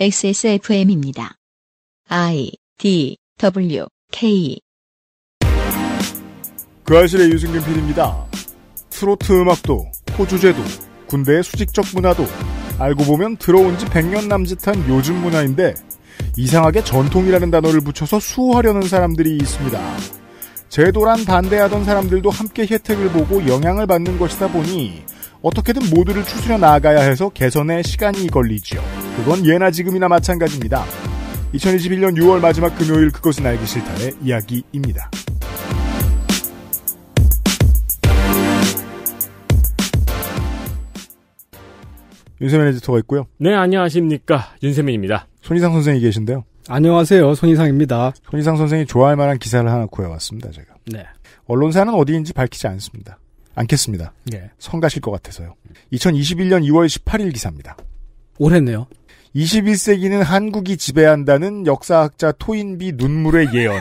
XSFM입니다. I D W K 그 아실의 유승균 PD입니다. 트로트 음악도, 호주제도, 군대의 수직적 문화도 알고 보면 들어온 지 100년 남짓한 요즘 문화인데 이상하게 전통이라는 단어를 붙여서 수호하려는 사람들이 있습니다. 제도란 반대하던 사람들도 함께 혜택을 보고 영향을 받는 것이다 보니 어떻게든 모두를 추스려 나가야 아 해서 개선에 시간이 걸리지요. 그건 예나 지금이나 마찬가지입니다. 2021년 6월 마지막 금요일 그것은 알기 싫다의 이야기입니다. 윤세민 에디터가 있고요. 네, 안녕하십니까. 윤세민입니다. 손희상 선생이 계신데요. 안녕하세요. 손희상입니다. 손희상 선생이 좋아할 만한 기사를 하나 구해왔습니다, 제가. 네. 언론사는 어디인지 밝히지 않습니다. 않겠습니다. 네. 예. 성 가실 것 같아서요. 2021년 2월 18일 기사입니다. 오래네요. 21세기는 한국이 지배한다는 역사학자 토인비 눈물의 예언.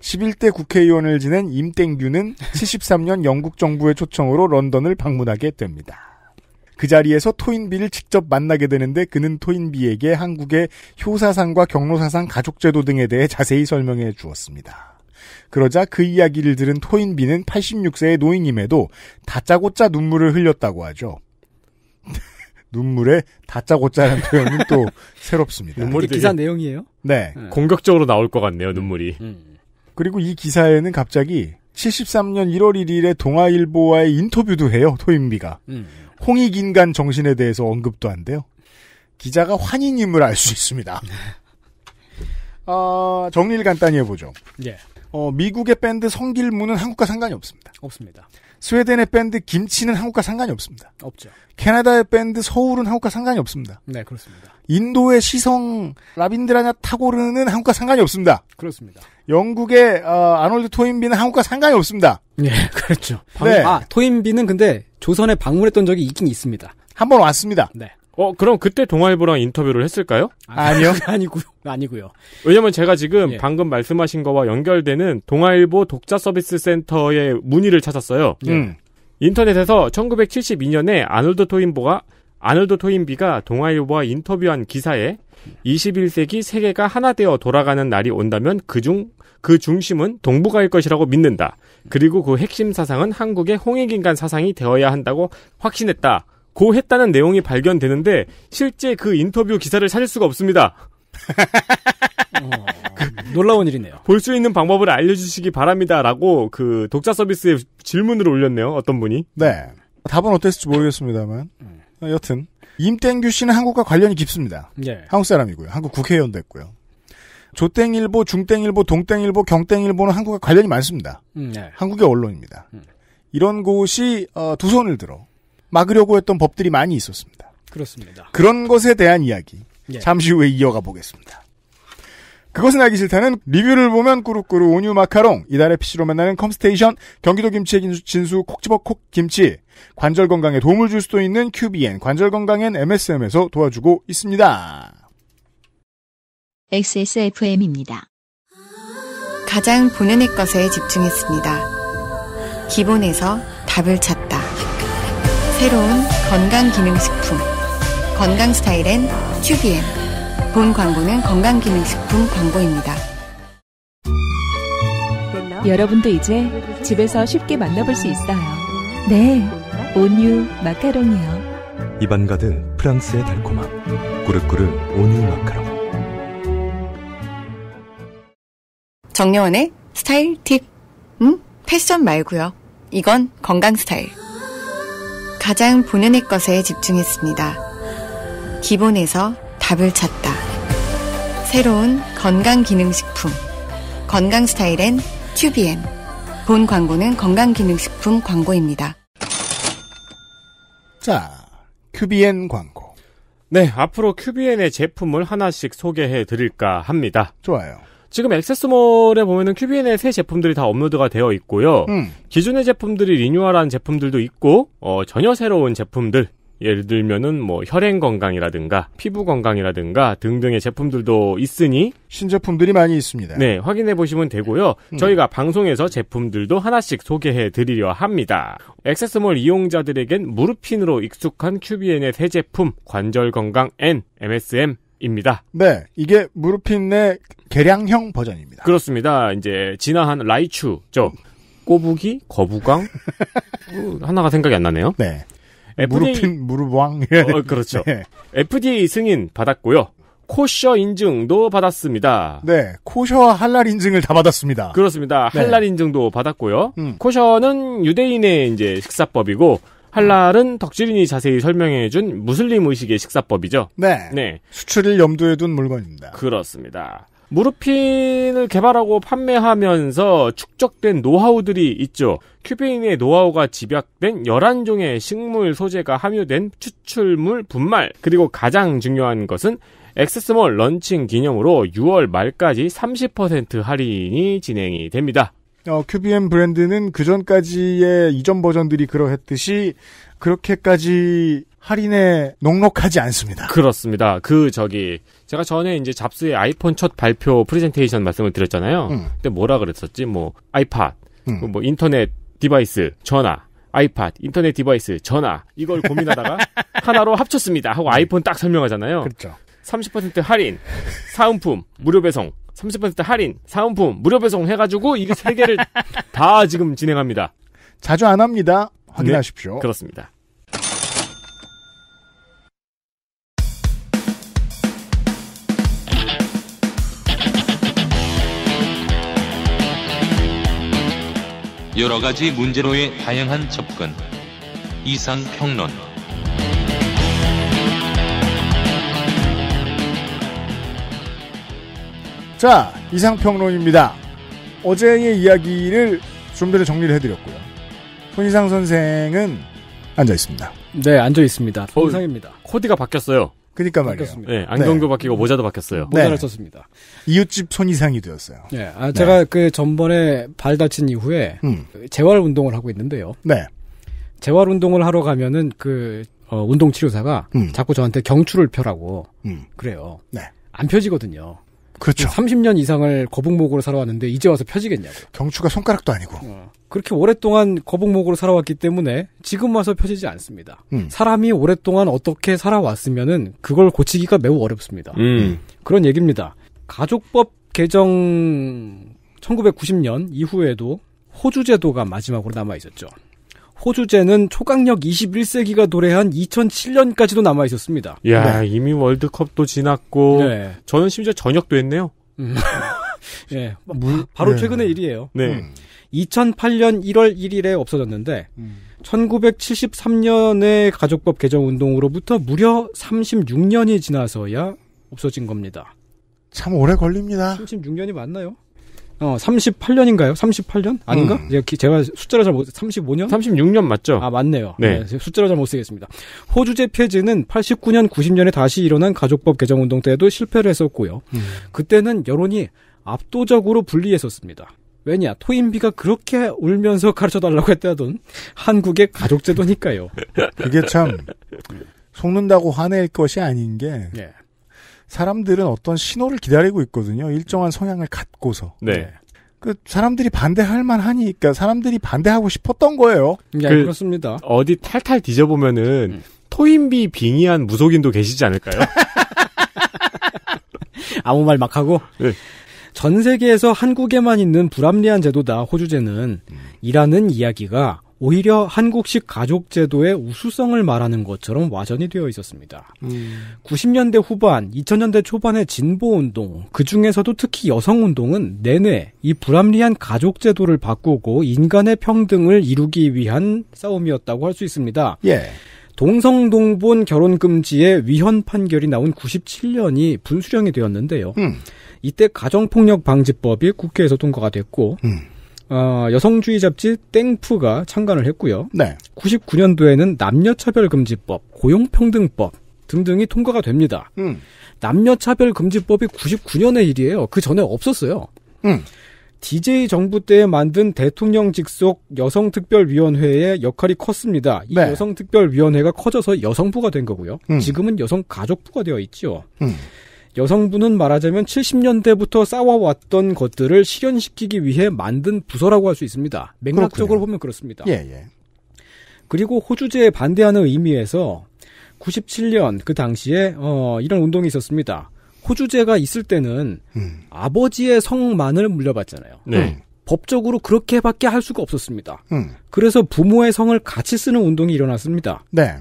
11대 국회의원을 지낸 임땡규는 73년 영국 정부의 초청으로 런던을 방문하게 됩니다. 그 자리에서 토인비를 직접 만나게 되는데 그는 토인비에게 한국의 효사상과 경로사상 가족제도 등에 대해 자세히 설명해 주었습니다. 그러자 그 이야기를 들은 토인비는 86세의 노인임에도 다짜고짜 눈물을 흘렸다고 하죠. 눈물에 다짜고짜라는 표현은 또 새롭습니다. 눈물이 기사 내용이에요? 네. 네. 공격적으로 나올 것 같네요, 눈물이. 음. 음, 음. 그리고 이 기사에는 갑자기 73년 1월 1일에 동아일보와의 인터뷰도 해요, 토인비가. 음. 음. 홍익인간 정신에 대해서 언급도 한대요. 기자가 환인임을 알 수 있습니다. 네. 어, 정리를 간단히 해보죠. 예. 어, 미국의 밴드 성길무는 한국과 상관이 없습니다. 없습니다. 스웨덴의 밴드 김치는 한국과 상관이 없습니다. 없죠. 캐나다의 밴드 서울은 한국과 상관이 없습니다. 네, 그렇습니다. 인도의 시성 라빈드라냐 타고르는 한국과 상관이 없습니다. 그렇습니다. 영국의 어, 아놀드 토인비는 한국과 상관이 없습니다. 네, 그렇죠. 방, 네. 아, 토인비는 근데 조선에 방문했던 적이 있긴 있습니다. 한 번 왔습니다. 네. 어, 그럼 그때 동아일보랑 인터뷰를 했을까요? 아, 아니요. 아니고요. 아니고요. 왜냐면 제가 지금 예. 방금 말씀하신 거와 연결되는 동아일보 독자 서비스 센터의 문의를 찾았어요. 예. 음. 인터넷에서 1972년에 아놀드 토인보가 아놀드 토인비가 동아일보와 인터뷰한 기사에 21세기 세계가 하나 되어 돌아가는 날이 온다면 그 중 그 중심은 동북아일 것이라고 믿는다. 그리고 그 핵심 사상은 한국의 홍익인간 사상이 되어야 한다고 확신했다. 고 했다는 내용이 발견되는데 실제 그 인터뷰 기사를 찾을 수가 없습니다. 어, 놀라운 일이네요. 볼 수 있는 방법을 알려주시기 바랍니다라고 그 독자 서비스에 질문을 올렸네요. 어떤 분이? 네. 답은 어땠을지 모르겠습니다만 음. 여튼 임땡규 씨는 한국과 관련이 깊습니다. 네. 한국 사람이고요. 한국 국회의원됐고요 조땡일보, 중땡일보, 동땡일보, 경땡일보는 한국과 관련이 많습니다. 네. 한국의 언론입니다. 음. 이런 곳이 어, 두 손을 들어 막으려고 했던 법들이 많이 있었습니다. 그렇습니다. 그런 것에 대한 이야기 예. 잠시 후에 이어가 보겠습니다. 그것은 알기 싫다는 리뷰를 보면 꾸룩꾸룩 온유 마카롱 이달의 PC로 만나는 컴스테이션 경기도 김치의 진수, 진수 콕지버 콕김치 관절 건강에 도움을 줄 수도 있는 QBN 관절 건강엔 MSM에서 도와주고 있습니다. XSFM입니다. 가장 본연의 것에 집중했습니다. 기본에서 답을 찾다. 새로운 건강기능식품 건강스타일엔 튜비엔 본 광고는 건강기능식품 광고입니다. 여러분도 이제 집에서 쉽게 만나볼 수 있어요. 네, 온유 마카롱이요. 입안 가득 프랑스의 달콤함. 꾸르꾸르 온유 마카롱. 정려원의 스타일 팁. 음? 패션 말고요. 이건 건강 스타일. 가장 본연의 것에 집중했습니다. 기본에서 답을 찾다. 새로운 건강기능식품. 건강 스타일엔 튜비엔본 광고는 건강기능식품 광고입니다. 자, 큐비엔 광고. 네, 앞으로 큐비엔의 제품을 하나씩 소개해 드릴까 합니다. 좋아요. 지금 액세스몰에 보면은 큐비엔의 새 제품들이 다 업로드가 되어 있고요. 음. 기존의 제품들이 리뉴얼한 제품들도 있고 어, 전혀 새로운 제품들 예를 들면은 뭐 혈행 건강이라든가 피부 건강이라든가 등등의 제품들도 있으니 신제품들이 많이 있습니다. 네, 확인해 보시면 되고요. 음. 저희가 방송에서 제품들도 하나씩 소개해 드리려 합니다. 액세스몰 이용자들에겐 무릎핀으로 익숙한 큐비엔의 새 제품 관절 건강 N MSM 입니다. 네, 이게 무릎핀의 개량형 버전입니다. 그렇습니다. 이제 진화한 라이츄죠. 꼬부기, 거북왕 어, 하나가 생각이 안 나네요. 네. FDA... 무릎핀 무릎왕. 어, 그렇죠. 네. FDA 승인 받았고요. 코셔 인증도 받았습니다. 네, 코셔와 할랄 인증을 다 받았습니다. 그렇습니다. 네. 할랄 인증도 받았고요. 음. 코셔는 유대인의 이제 식사법이고 할랄은 덕질인이 자세히 설명해준 무슬림 의식의 식사법이죠. 네. 네. 수출을 염두에 둔 물건입니다. 그렇습니다. 무르핀을 개발하고 판매하면서 축적된 노하우들이 있죠. 큐페인의 노하우가 집약된 11종의 식물 소재가 함유된 추출물 분말. 그리고 가장 중요한 것은 엑세스몰 런칭 기념으로 6월 말까지 30% 할인이 진행이 됩니다. 어, 큐비엠 브랜드는 그전까지의 이전 버전들이 그러했듯이 그렇게까지 할인에 녹록하지 않습니다. 그렇습니다. 그 저기 제가 전에 이제 잡스의 아이폰 첫 발표 프레젠테이션 말씀을 드렸잖아요. 음. 근데 뭐라 그랬었지? 뭐 아이팟, 음. 뭐 인터넷 디바이스, 전화, 아이팟, 인터넷 디바이스, 전화 이걸 고민하다가 하나로 합쳤습니다. 하고 네. 아이폰 딱 설명하잖아요. 그렇죠. 30% 할인, 사은품, 무료 배송, 30% 할인, 사은품, 무료 배송 해가지고 이 세 개를 다 지금 진행합니다. 자주 안 합니다. 확인하십시오. 네, 그렇습니다. 여러 가지 문제로의 다양한 접근. 이상 평론. 자, 이상 평론입니다. 어제의 이야기를 좀 전에 정리를 해드렸고요. 손희상 선생은 앉아 있습니다. 네, 앉아 있습니다. 어, 손희상입니다. 코디가 바뀌었어요. 그니까 말이에요. 네, 네, 안경도 네. 바뀌고 모자도 바뀌었어요. 네. 모자를 네. 썼습니다. 이웃집 손이상이 되었어요. 네, 아, 제가 네. 그 전번에 발 다친 이후에 음. 재활 운동을 하고 있는데요. 네. 재활 운동을 하러 가면은 그 어, 운동 치료사가 음. 자꾸 저한테 경추를 펴라고 음. 그래요. 네. 안 펴지거든요. 그렇죠. 30년 이상을 거북목으로 살아왔는데 이제 와서 펴지겠냐고. 경추가 손가락도 아니고. 어. 그렇게 오랫동안 거북목으로 살아왔기 때문에 지금 와서 펴지지 않습니다. 음. 사람이 오랫동안 어떻게 살아왔으면은 그걸 고치기가 매우 어렵습니다. 음. 음. 그런 얘기입니다. 가족법 개정 1990년 이후에도 호주 제도가 마지막으로 남아 있었죠. 호주제는 초강력 21세기가 도래한 2007년까지도 남아 있었습니다. 야 네. 이미 월드컵도 지났고 네. 저는 심지어 저녁도 했네요. 음. 네, 바로 네. 최근의 일이에요. 네. 음. 2008년 1월 1일에 없어졌는데 음. 1 9 7 3년에 가족법 개정 운동으로부터 무려 36년이 지나서야 없어진 겁니다. 참 오래 걸립니다. 36년이 맞나요? 어, 38년인가요? 38년? 아닌가? 음. 예, 제가, 숫자를 잘 못, 35년? 36년 맞죠? 아, 맞네요. 네. 네 숫자를 잘못 쓰겠습니다. 호주제 폐지는 89년, 90년에 다시 일어난 가족법 개정 운동 때도 에 실패를 했었고요. 음. 그때는 여론이 압도적으로 불리했었습니다. 왜냐, 토인비가 그렇게 울면서 가르쳐 달라고 했다던 한국의 가족제도니까요. 그게 참, 속는다고 화낼 것이 아닌 게, 네. 사람들은 어떤 신호를 기다리고 있거든요. 일정한 음. 성향을 갖고서. 네. 네. 그 사람들이 반대할 만하니 그러니까 사람들이 반대하고 싶었던 거예요. 네, 그 그렇습니다 어디 탈탈 뒤져 보면은 음. 토인비 빙의한 무속인도 계시지 않을까요? 아무 말 막 하고. 네. 전 세계에서 한국에만 있는 불합리한 제도다 호주제는 음. 이라는 이야기가 오히려 한국식 가족 제도의 우수성을 말하는 것처럼 와전이 되어 있었습니다. 음. 90년대 후반, 2000년대 초반의 진보 운동, 그 중에서도 특히 여성 운동은 내내 이 불합리한 가족 제도를 바꾸고 인간의 평등을 이루기 위한 싸움이었다고 할 수 있습니다. 예. 동성동본 결혼 금지의 위헌 판결이 나온 97년이 분수령이 되었는데요. 음. 이때 가정폭력 방지법이 국회에서 통과가 됐고 음. 어, 여성주의 잡지 땡프가 창간을 했고요. 네. 99년도에는 남녀차별금지법, 고용평등법 등등이 통과가 됩니다. 음. 남녀차별금지법이 99년의 일이에요. 그 전에 없었어요. 음. DJ 정부 때 만든 대통령 직속 여성특별위원회의 역할이 컸습니다. 이 네. 여성특별위원회가 커져서 여성부가 된 거고요. 음. 지금은 여성가족부가 되어 있죠. 음. 여성분은 말하자면 70년대부터 싸워왔던 것들을 실현시키기 위해 만든 부서라고 할 수 있습니다. 맥락적으로 그렇군요. 보면 그렇습니다. 예, 예. 그리고 호주제에 반대하는 의미에서 97년 그 당시에 어, 이런 운동이 있었습니다. 호주제가 있을 때는 음. 아버지의 성만을 물려받잖아요. 네. 음. 법적으로 그렇게밖에 할 수가 없었습니다. 음. 그래서 부모의 성을 같이 쓰는 운동이 일어났습니다. 네.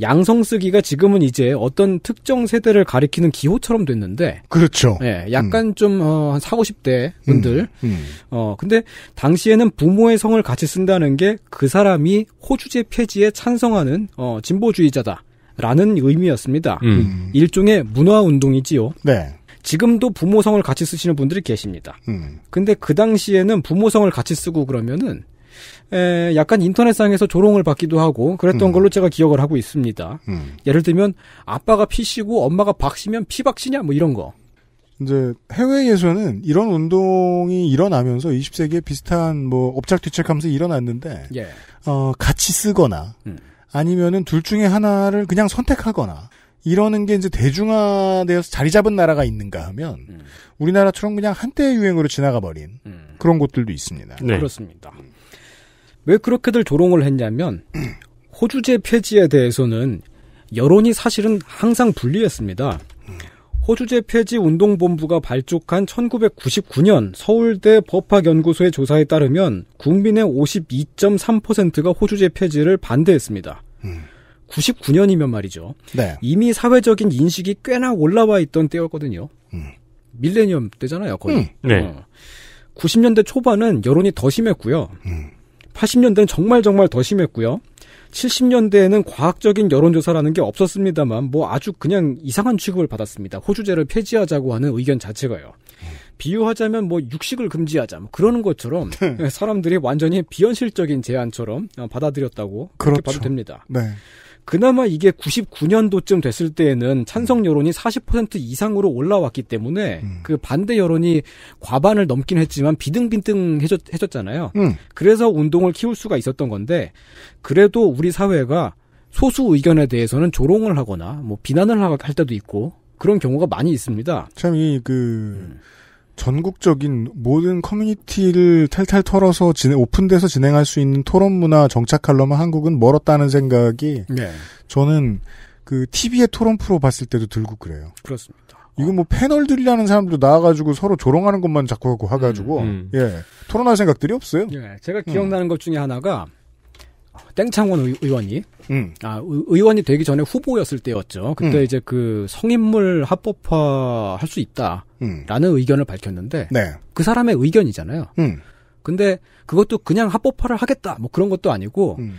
양성 쓰기가 지금은 이제 어떤 특정 세대를 가리키는 기호처럼 됐는데 그렇죠. 예, 약간 음. 좀한 어, 사, 4, 50대 분들. 음. 음. 어, 근데 당시에는 부모의 성을 같이 쓴다는 게 그 사람이 호주제 폐지에 찬성하는 어, 진보주의자다라는 의미였습니다. 음. 음. 일종의 문화 운동이지요. 네. 지금도 부모성을 같이 쓰시는 분들이 계십니다. 음. 근데 그 당시에는 부모성을 같이 쓰고 그러면은 에, 약간 인터넷상에서 조롱을 받기도 하고 그랬던 음. 걸로 제가 기억을 하고 있습니다. 음. 예를 들면 아빠가 피시고 엄마가 박시면피박시냐뭐 이런 거. 이제 해외에서는 이런 운동이 일어나면서 20세기에 비슷한 뭐 업착뒤착하면서 일어났는데 예. 어, 같이 쓰거나 음. 아니면은 둘 중에 하나를 그냥 선택하거나 이러는 게 이제 대중화되어서 자리 잡은 나라가 있는가 하면 음. 우리나라처럼 그냥 한때 유행으로 지나가 버린 음. 그런 곳들도 있습니다. 네. 그렇습니다. 왜 그렇게들 조롱을 했냐면 호주제 폐지에 대해서는 여론이 사실은 항상 불리했습니다. 호주제 폐지 운동본부가 발족한 1999년 서울대 법학연구소의 조사에 따르면 국민의 52.3%가 호주제 폐지를 반대했습니다. 음. 99년이면 말이죠. 네. 이미 사회적인 인식이 꽤나 올라와 있던 때였거든요. 음. 밀레니엄 때잖아요, 거의. 음. 네. 어. 90년대 초반은 여론이 더 심했고요. 음. 80년대는 정말 정말 더 심했고요. 70년대에는 과학적인 여론조사라는 게 없었습니다만 뭐 아주 그냥 이상한 취급을 받았습니다. 호주제를 폐지하자고 하는 의견 자체가요. 비유하자면 뭐 육식을 금지하자 뭐 그러는 것처럼 네. 사람들이 완전히 비현실적인 제안처럼 받아들였다고 그렇게 봐도 그렇죠. 됩니다. 네. 그나마 이게 99년도쯤 됐을 때에는 찬성 음. 여론이 40% 이상으로 올라왔기 때문에 음. 그 반대 여론이 과반을 넘긴 했지만 비등빈등해졌, 잖아요 음. 그래서 운동을 키울 수가 있었던 건데 그래도 우리 사회가 소수 의견에 대해서는 조롱을 하거나 뭐 비난을 할 때도 있고 그런 경우가 많이 있습니다. 참 이그 음. 전국적인 모든 커뮤니티를 탈탈 털어서 진행, 오픈돼서 진행할 수 있는 토론 문화 정착하려면 한국은 멀었다는 생각이 네. 저는 그 TV의 토론 프로 봤을 때도 들고 그래요. 그렇습니다. 이건 뭐 패널들이라는 사람들도 나와가지고 서로 조롱하는 것만 자꾸 하고 해가지고 음, 음. 예 토론할 생각들이 없어요. 예, 제가 기억나는 음. 것 중에 하나가 땡창원 의원이 음. 아 의원이 되기 전에 후보였을 때였죠. 그때 음. 이제 그 성인물 합법화 할 수 있다라는 음. 의견을 밝혔는데 네. 그 사람의 의견이잖아요. 음. 근데 그것도 그냥 합법화를 하겠다 뭐 그런 것도 아니고 음.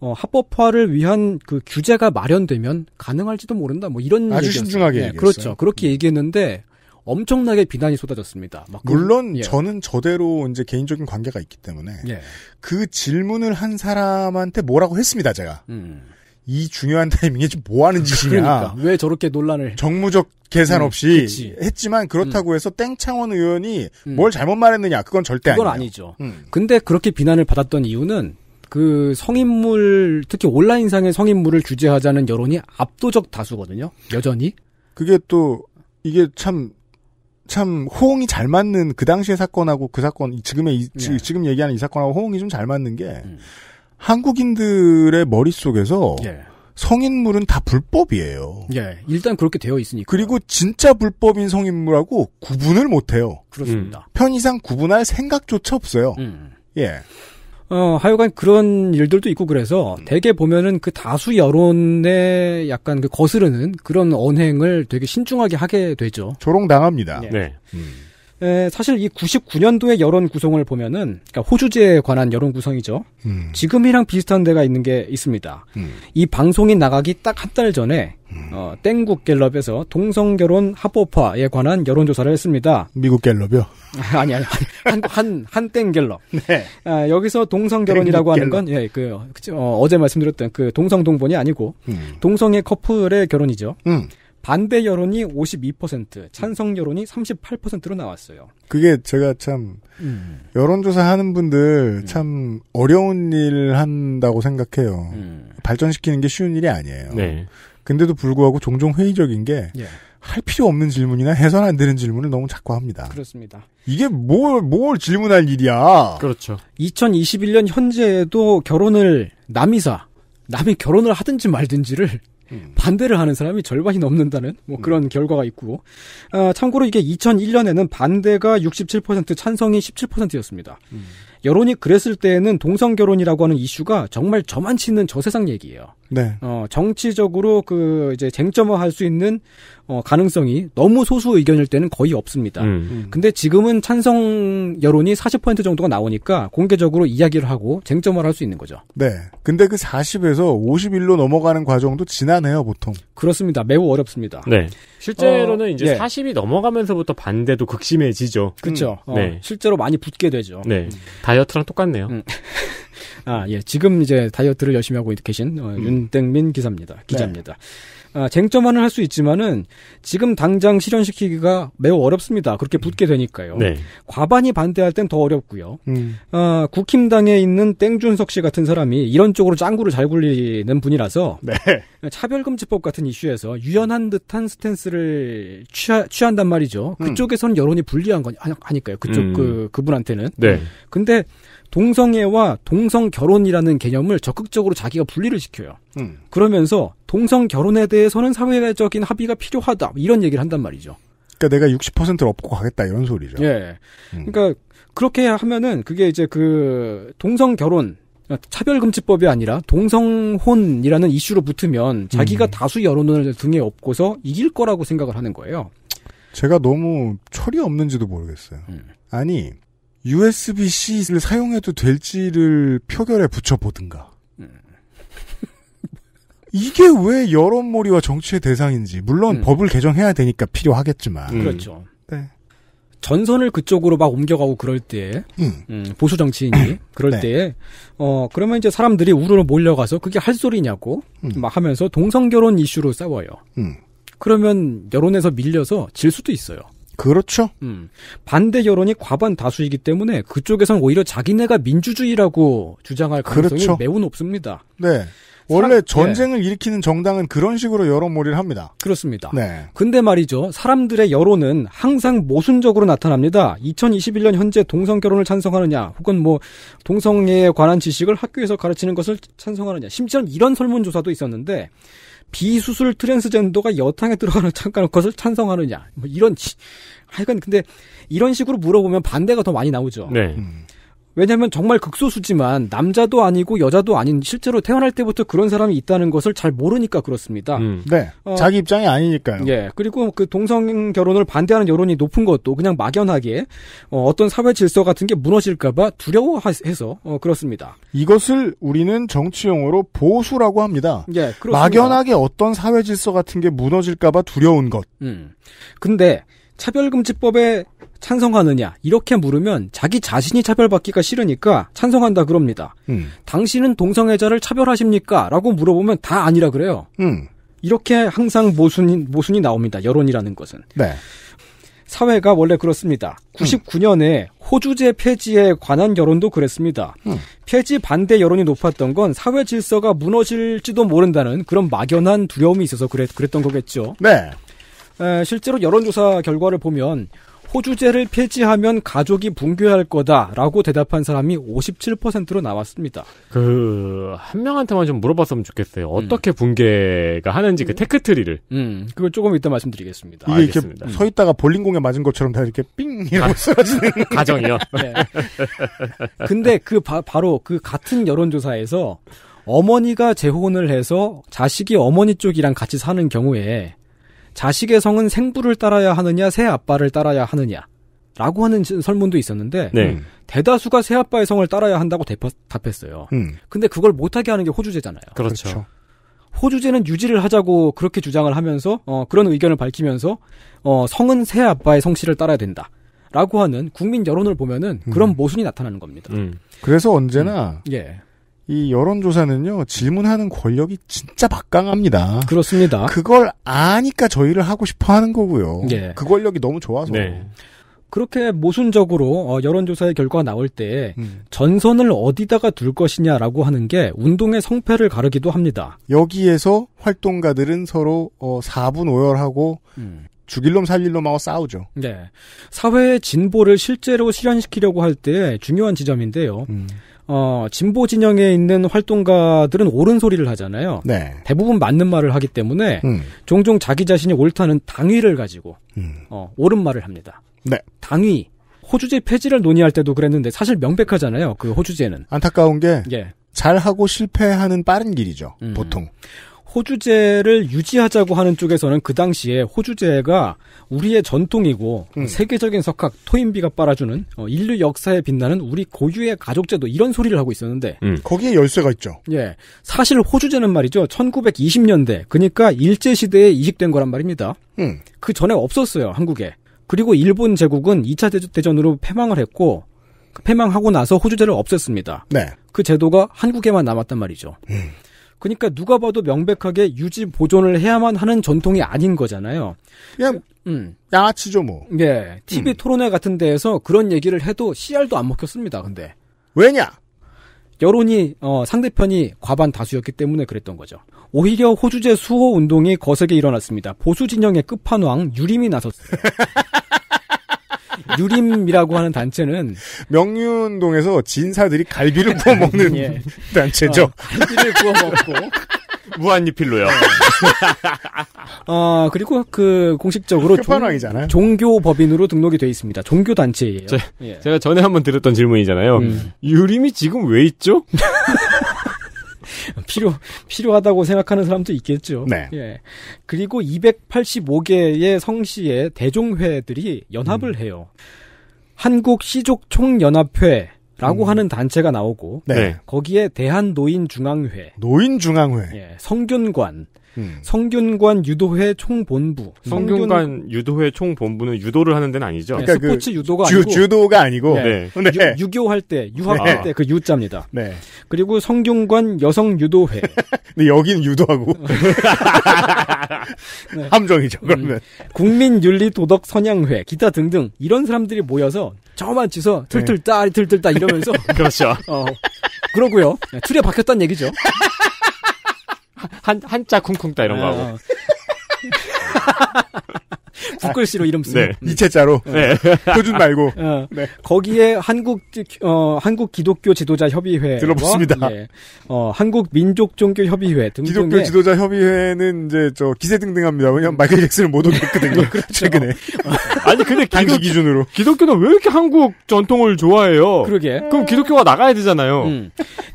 어, 합법화를 위한 그 규제가 마련되면 가능할지도 모른다 뭐 이런 아주 얘기였어요. 신중하게 네, 그렇죠. 그렇게 음. 얘기했는데 엄청나게 비난이 쏟아졌습니다. 그 물론 예. 저는 저대로 이제 개인적인 관계가 있기 때문에 예. 그 질문을 한 사람한테 뭐라고 했습니다, 제가. 음. 이 중요한 타이밍에 뭐 하는 짓이냐. 그러니까, 왜 저렇게 논란을. 정무적 계산 음, 없이 음, 했지만 그렇다고 음. 해서 땡창원 의원이 음. 뭘 잘못 말했느냐. 그건 절대 아니에요. 그건 아니죠. 음. 근데 그렇게 비난을 받았던 이유는 그 성인물, 특히 온라인상의 성인물을 규제하자는 여론이 압도적 다수거든요. 여전히. 그게 또 이게 참참 호응이 잘 맞는 그 당시의 사건하고 그 사건 지금의 이, 네. 지금 얘기하는 이 사건하고 호응이 좀 잘 맞는 게 음. 한국인들의 머릿속에서 예. 성인물은 다 불법이에요. 예. 일단 그렇게 되어 있으니까. 그리고 진짜 불법인 성인물하고 구분을 못 해요. 그렇습니다. 음. 편의상 구분할 생각조차 없어요. 음. 예. 어, 하여간 그런 일들도 있고 그래서 음. 대개 보면은 그 다수 여론에 약간 그 거스르는 그런 언행을 되게 신중하게 하게 되죠. 조롱 당합니다. 네. 네. 음. 에, 사실 이 99년도의 여론 구성을 보면은 그러니까 호주제에 관한 여론 구성이죠. 음. 지금이랑 비슷한 데가 있는 게 있습니다. 음. 이 방송이 나가기 딱 한 달 전에 음. 어, 땡국 갤럽에서 동성 결혼 합법화에 관한 여론 조사를 했습니다. 미국 갤럽이요? 아니 아니 한한한 땡 갤럽. 네. 아, 여기서 동성 결혼이라고 하는 건 예, 그 어, 어제 말씀드렸던 그 동성 동본이 아니고 음. 동성의 커플의 결혼이죠. 음. 반대 여론이 52%, 찬성 여론이 38%로 나왔어요. 그게 제가 참 음. 여론조사 하는 분들 음. 참 어려운 일 한다고 생각해요. 음. 발전시키는 게 쉬운 일이 아니에요. 네. 근데도 불구하고 종종 회의적인 게할 예. 필요 없는 질문이나 해선 안 되는 질문을 너무 자꾸 합니다. 그렇습니다. 이게 뭘, 뭘 질문할 일이야. 그렇죠. 2021년 현재에도 결혼을 남이사, 남이 결혼을 하든지 말든지를 음. 반대를 하는 사람이 절반이 넘는다는 뭐 그런 음. 결과가 있고 어, 참고로 이게 2001년에는 반대가 67% 찬성이 17%였습니다. 음. 여론이 그랬을 때에는 동성 결혼이라고 하는 이슈가 정말 저만치 있는 저 세상 얘기예요. 네. 어, 정치적으로 그 이제 쟁점화할 수 있는 어, 가능성이 너무 소수 의견일 때는 거의 없습니다. 음. 음. 근데 지금은 찬성 여론이 40% 정도가 나오니까 공개적으로 이야기를 하고 쟁점화를 할 수 있는 거죠. 네. 근데 그 40에서 51로 넘어가는 과정도 지나네요 보통. 그렇습니다. 매우 어렵습니다. 네. 실제로는 어, 이제 네. 예. 40이 넘어가면서부터 반대도 극심해지죠. 그렇죠. 음, 어, 네. 실제로 많이 붙게 되죠. 네. 음. 다이어트랑 똑같네요. 음. 아, 예. 지금 이제 다이어트를 열심히 하고 계신 어, 음. 윤땡민 기사입니다. 기자입니다. 네. 아, 쟁점화는 할 수 있지만은 지금 당장 실현시키기가 매우 어렵습니다. 그렇게 붙게 되니까요. 네. 과반이 반대할 땐 더 어렵고요. 음. 어, 국힘당에 있는 땡준석 씨 같은 사람이 이런 쪽으로 짱구를 잘 굴리는 분이라서 네. 차별금지법 같은 이슈에서 유연한 듯한 스탠스를 취하, 취한단 말이죠. 음. 그쪽에서는 여론이 불리한 거니까요. 그쪽 음. 그 그분한테는. 네. 근데 동성애와 동성 결혼이라는 개념을 적극적으로 자기가 분리를 시켜요. 음. 그러면서 동성 결혼에 대해서는 사회적인 합의가 필요하다 이런 얘기를 한단 말이죠. 그러니까 내가 60%를 업고 가겠다 이런 소리죠. 예. 음. 그러니까 그렇게 하면은 그게 이제 그 동성 결혼 차별금지법이 아니라 동성혼이라는 이슈로 붙으면 자기가 음. 다수 여론을 등에 업고서 이길 거라고 생각을 하는 거예요. 제가 너무 철이 없는지도 모르겠어요. 음. 아니 USB-C를 사용해도 될지를 표결에 붙여보든가. 음. 이게 왜 여론몰이와 정치의 대상인지 물론 음. 법을 개정해야 되니까 필요하겠지만 음. 그렇죠. 네. 전선을 그쪽으로 막 옮겨가고 그럴 때에 음. 음. 보수 정치인이 그럴 네. 때어 그러면 이제 사람들이 우르르 몰려가서 그게 할 소리냐고 음. 막 하면서 동성 결혼 이슈로 싸워요. 그러면 여론에서 밀려서 질 수도 있어요. 그렇죠. 음, 반대 여론이 과반 다수이기 때문에 그쪽에선 오히려 자기네가 민주주의라고 주장할 가능성이 그렇죠. 매우 높습니다. 네. 원래 사람, 예. 전쟁을 네. 일으키는 정당은 그런 식으로 여론몰이를 합니다. 그렇습니다. 네. 근데 말이죠. 사람들의 여론은 항상 모순적으로 나타납니다. 2021년 현재 동성 결혼을 찬성하느냐, 혹은 뭐 동성에 관한 지식을 학교에서 가르치는 것을 찬성하느냐. 심지어 는 이런 설문조사도 있었는데 비수술 트랜스젠더가 여탕에 들어가는 잠깐 것을 찬성하느냐. 뭐 이런, 하여간 근데 이런 식으로 물어보면 반대가 더 많이 나오죠. 네. 음. 왜냐하면 정말 극소수지만 남자도 아니고 여자도 아닌 실제로 태어날 때부터 그런 사람이 있다는 것을 잘 모르니까 그렇습니다. 음. 네, 어, 자기 입장이 아니니까요. 예, 그리고 그 동성 결혼을 반대하는 여론이 높은 것도 그냥 막연하게 어, 떤 사회 질서 같은 게 무너질까봐 두려워해서 어, 그렇습니다. 이것을 우리는 정치 용어로 보수라고 합니다. 예, 그렇습니다. 막연하게 어떤 사회 질서 같은 게 무너질까봐 두려운 것. 음, 근데 차별금지법에 찬성하느냐 이렇게 물으면 자기 자신이 차별받기가 싫으니까 찬성한다 그럽니다. 음. 당신은 동성애자를 차별하십니까?라고 물어보면 다 아니라 그래요. 음. 이렇게 항상 모순이 모순이 나옵니다. 여론이라는 것은. 네. 사회가 원래 그렇습니다. 99년에 음. 호주제 폐지에 관한 여론도 그랬습니다. 음. 폐지 반대 여론이 높았던 건 사회 질서가 무너질지도 모른다는 그런 막연한 두려움이 있어서 그랬, 그랬던 거겠죠. 네. 에, 실제로 여론조사 결과를 보면 호주제를 폐지하면 가족이 붕괴할 거다라고 대답한 사람이 57%로 나왔습니다. 그, 한 명한테만 좀 물어봤으면 좋겠어요. 음. 어떻게 붕괴가 하는지 그 음. 테크트리를. 음, 그걸 조금 이따 말씀드리겠습니다. 이게 알겠습니다. 이렇게 음. 서 있다가 볼링공에 맞은 것처럼 다 이렇게 삥! 이러고 쓰러지는. 가정이요. 네. 근데 그 바, 바로 그 같은 여론조사에서 어머니가 재혼을 해서 자식이 어머니 쪽이랑 같이 사는 경우에 자식의 성은 생부를 따라야 하느냐 새 아빠를 따라야 하느냐 라고 하는 설문도 있었는데 네. 음. 대다수가 새 아빠의 성을 따라야 한다고 대파, 답했어요. 음. 근데 그걸 못하게 하는 게 호주제잖아요. 그렇죠. 그렇죠. 호주제는 유지를 하자고 그렇게 주장을 하면서 어, 그런 의견을 밝히면서 어, 성은 새 아빠의 성씨를 따라야 된다. 라고 하는 국민 여론을 보면은 그런 음. 모순이 나타나는 겁니다. 음. 그래서 언제나 음. 예. 이 여론조사는요, 질문하는 권력이 진짜 막강합니다. 그렇습니다. 그걸 아니까 저희를 하고 싶어 하는 거고요. 네. 그 권력이 너무 좋아서. 네. 그렇게 모순적으로 어, 여론조사의 결과가 나올 때 음. 전선을 어디다가 둘 것이냐라고 하는 게 운동의 성패를 가르기도 합니다. 여기에서 활동가들은 서로 어, 4분 오열하고 음. 죽일 놈 살릴 놈하고 싸우죠. 네. 사회의 진보를 실제로 실현시키려고 할 때 중요한 지점인데요. 음. 어, 진보 진영에 있는 활동가들은 옳은 소리를 하잖아요. 네. 대부분 맞는 말을 하기 때문에 음. 종종 자기 자신이 옳다는 당위를 가지고 음. 어, 옳은 말을 합니다. 네. 당위 호주제 폐지를 논의할 때도 그랬는데 사실 명백하잖아요. 그 호주제는 안타까운 게 예. 잘하고 실패하는 빠른 길이죠. 음. 보통. 호주제를 유지하자고 하는 쪽에서는 그 당시에 호주제가 우리의 전통이고 음. 세계적인 석학 토인비가 빨아주는 어, 인류 역사에 빛나는 우리 고유의 가족제도 이런 소리를 하고 있었는데 음. 거기에 열쇠가 있죠. 예, 사실 호주제는 말이죠. 1920년대 그러니까 일제 시대에 이식된 거란 말입니다. 음. 그 전에 없었어요 한국에. 그리고 일본 제국은 2차 대전으로 패망을 했고 그 패망하고 나서 호주제를 없앴습니다. 네. 그 제도가 한국에만 남았단 말이죠. 음. 그러니까 누가 봐도 명백하게 유지 보존을 해야만 하는 전통이 아닌 거잖아요. 그냥 음. 양아치죠 뭐. 예. 네. TV 음. 토론회 같은 데에서 그런 얘기를 해도 CR도 안 먹혔습니다. 근데 왜냐? 여론이 어, 상대편이 과반 다수였기 때문에 그랬던 거죠. 오히려 호주제 수호 운동이 거세게 일어났습니다. 보수 진영의 끝판왕 유림이 나섰어요. 유림이라고 하는 단체는 명륜동에서 진사들이 갈비를 구워 먹는 예. 단체죠. 어, 갈비를 구워 먹고 무한리필로요. 어 그리고 그 공식적으로 종, 종교 법인으로 등록이 돼 있습니다. 종교 단체예요. 제, 예. 가 전에 한번 드렸던 질문이잖아요. 음. 유림이 지금 왜 있죠? 필요 필요하다고 생각하는 사람도 있겠죠. 네. 예. 그리고 285개의 성씨의 대종회들이 연합을 음. 해요. 한국 시족 총연합회 라고 음. 하는 단체가 나오고 네. 거기에 대한노인중앙회 노인중앙회 예, 성균관 음. 성균관 유도회 총본부. 성균관 성균... 유도회 총본부는 유도를 하는 데는 아니죠. 네, 그러니까 스포츠 그 유도가 주, 아니고 주도가 아니고 네. 네. 유, 교할 때, 유학할 네. 때그 유자입니다. 네. 그리고 성균관 여성 유도회. 근데 여기는 유도하고 네. 함정이죠. 음. 그러면 음, 국민 윤리 도덕 선양회 기타 등등 이런 사람들이 모여서 저만 치서 네. 틀틀 따 틀틀 따 이러면서 그렇죠. 어, 그러고요. 틀에 박혔다는 얘기죠. 한, 한자 쿵쿵따 이런 거 하고. 어. 국글씨로 이름 쓰는. 네. 이체자로. 네. 표준 말고. 어. 네. 거기에 한국 어 한국 기독교 지도자 협의회 들어봤습니다. 뭐, 예. 어 한국 민족 종교 협의회 등등 기독교 지도자 협의회는 이제 저 기세등등합니다. 왜냐면 음. 마이클 잭슨을 못 오겠거든요. 그렇죠. 최근에. 아니 근데 단기 기준으로 기독교는 왜 이렇게 한국 전통을 좋아해요? 그러게. 그럼 기독교가 나가야 되잖아요. 음.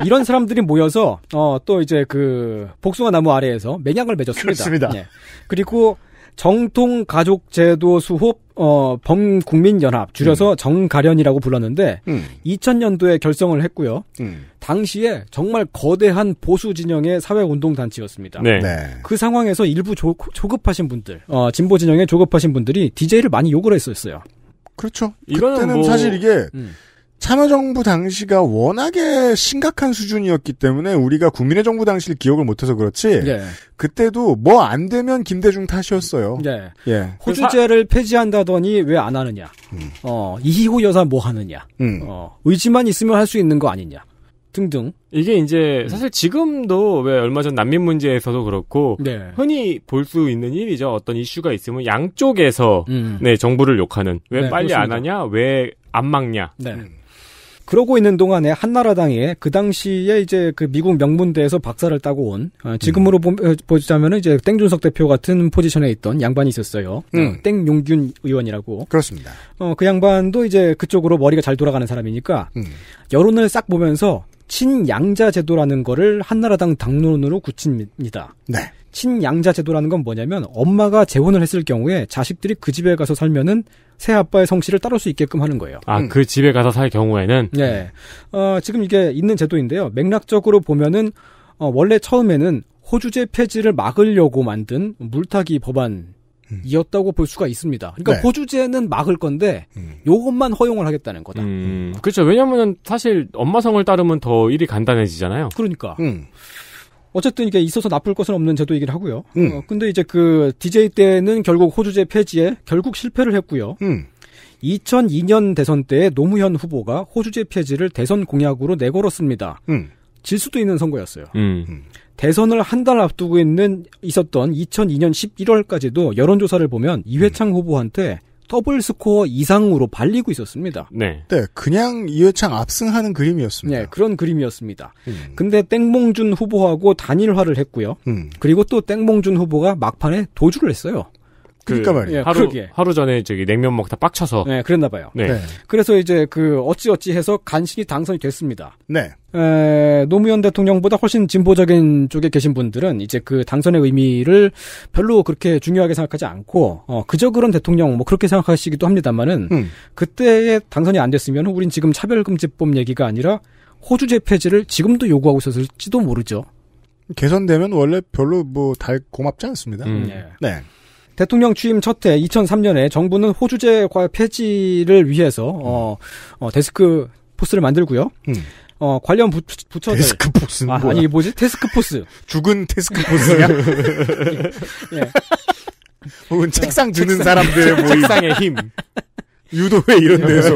이런 사람들이 모여서 어또 이제 그 복숭아 나무 아래에서 맹약을 맺었습니다. 그렇습니다. 예. 그리고 정통 가족 제도 수호 어, 범국민연합 줄여서 음. 정가련이라고 불렀는데 음. 2000년도에 결성을 했고요. 음. 당시에 정말 거대한 보수 진영의 사회 운동 단체였습니다. 네. 네. 그 상황에서 일부 조, 급하신 분들, 어, 진보 진영에 조급하신 분들이 DJ를 많이 욕을 했었어요. 그렇죠. 이거는 뭐... 사실 이게 음. 참여정부 당시가 워낙에 심각한 수준이었기 때문에 우리가 국민의 정부 당시를 기억을 못해서 그렇지 예. 그때도 뭐 안 되면 김대중 탓이었어요. 예. 예. 호주제를 폐지한다더니 왜 안 하느냐. 음. 어, 이희호 여사 뭐 하느냐. 음. 어, 의지만 있으면 할 수 있는 거 아니냐. 등등. 이게 이제 음. 사실 지금도 왜 얼마 전 난민 문제에서도 그렇고 네. 흔히 볼 수 있는 일이죠. 어떤 이슈가 있으면 양쪽에서 음. 네 정부를 욕하는 왜 네, 빨리 그렇습니다. 안 하냐, 왜 안 막냐. 네. 음. 그러고 있는 동안에 한나라당에그 당시에 이제 그 미국 명문대에서 박사를 따고 온 어, 지금으로 음. 보, 어, 자면 은 이제 땡준석 대표 같은 포지션에 있던 양반이 있었어요. 어, 음. 어, 땡용균 의원이라고. 그렇습니다. 어, 그 양반도 이제 그쪽으로 머리가 잘 돌아가는 사람이니까 음. 여론을 싹 보면서 친양자 제도라는 거를 한나라당 당론으로 굳힙니다. 네. 친양자 제도라는 건 뭐냐면 엄마가 재혼을 했을 경우에 자식들이 그 집에 가서 살면은 새 아빠의 성씨를 따를 수 있게끔 하는 거예요. 아그 음. 그 집에 가서 살 경우에는 네. 어, 지금 이게 있는 제도인데요. 맥락적으로 보면은 어, 원래 처음에는 호주제 폐지를 막으려고 만든 물타기 법안. 이었다고 볼 수가 있습니다. 그러니까 네. 호주제는 막을 건데 음. 요것만 허용을 하겠다는 거다. 음, 그렇죠. 왜냐하면 사실 엄마성을 따르면 더 일이 간단해지잖아요. 그러니까. 음. 어쨌든 이게 있어서 나쁠 것은 없는 제도이긴 하고요. 음. 어, 근데 이제 그 DJ 때는 결국 호주제 폐지에 결국 실패를 했고요. 음. 2002년 대선 때 노무현 후보가 호주제 폐지를 대선 공약으로 내걸었습니다. 음. 질 수도 있는 선거였어요. 음. 음. 대선을 한 달 앞두고 있는 있었던 2002년 11월까지도 여론조사를 보면 이회창 음. 후보한테 더블 스코어 이상으로 발리고 있었습니다. 네. 네, 그냥 이회창 압승하는 그림이었습니다. 네, 그런 그림이었습니다. 음. 근데 땡봉준 후보하고 단일화를 했고요. 음. 그리고 또 땡봉준 후보가 막판에 도주를 했어요. 그 그러니까 말이에요. 예, 하루 하루 전에 저기 냉면 먹다 빡쳐서. 네, 그랬나 봐요. 네. 네. 그래서 이제 그 어찌 어찌 해서 간신히 당선이 됐습니다. 네. 에, 노무현 대통령보다 훨씬 진보적인 쪽에 계신 분들은 이제 그 당선의 의미를 별로 그렇게 중요하게 생각하지 않고 어, 그저 그런 대통령 뭐 그렇게 생각하시기도 합니다만은 음. 그때에 당선이 안 됐으면 우린 지금 차별금지법 얘기가 아니라 호주제 폐지를 지금도 요구하고 있었을지도 모르죠. 개선되면 원래 별로 뭐 달 고맙지 않습니다. 음. 네. 네. 대통령 취임 첫해 2003년에 정부는 호주제 폐지를 위해서 음. 어, 어, 데스크 포스를 만들고요. 음. 어, 관련 부, 부처들. 데스크포스. 아, 아니, 뭐지? 테스크포스. 죽은 테스크포스야? 예. 예. 혹은 책상 주는 책상, 사람들의 모임. 책상의 힘. 유도회 이런 데서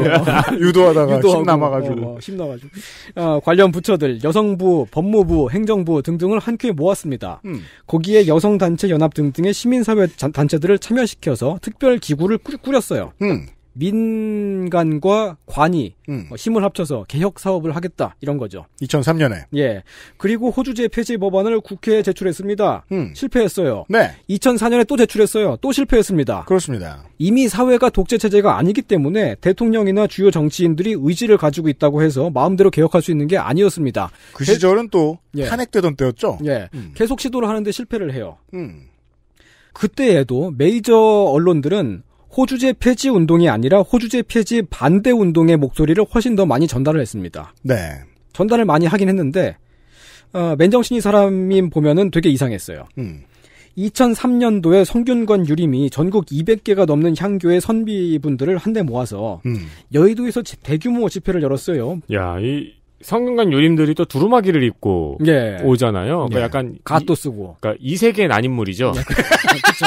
유도하다가 유도하고, 남아가지고 어, 남아가지고 어, 관련 부처들 여성부, 법무부, 행정부 등등을 한 큐에 모았습니다. 음. 거기에 여성 단체 연합 등등의 시민사회 단체들을 참여시켜서 특별 기구를 꾸렸어요. 음. 민간과 관이 음. 뭐 힘을 합쳐서 개혁 사업을 하겠다 이런 거죠. 2003년에. 예. 그리고 호주제 폐지 법안을 국회에 제출했습니다. 음. 실패했어요. 네. 2004년에 또 제출했어요. 또 실패했습니다. 그렇습니다. 이미 사회가 독재 체제가 아니기 때문에 대통령이나 주요 정치인들이 의지를 가지고 있다고 해서 마음대로 개혁할 수 있는 게 아니었습니다. 그 시절은 게... 또 예. 탄핵되던 때였죠. 예. 음. 계속 시도를 하는데 실패를 해요. 음. 그때에도 메이저 언론들은 호주제 폐지 운동이 아니라 호주제 폐지 반대 운동의 목소리를 훨씬 더 많이 전달을 했습니다. 네. 전달을 많이 하긴 했는데 어, 맨정신이 사람인 보면은 되게 이상했어요. 음. 2003년도에 성균관 유림이 전국 200개가 넘는 향교의 선비분들을 한데 모아서 음. 여의도에서 대규모 집회를 열었어요. 야, 이 성균관 유림들이 또 두루마기를 입고 예. 오잖아요. 그러니까 예. 약간 갓도 쓰고. 그러니까 이 세계의 난인물이죠. 예. 그죠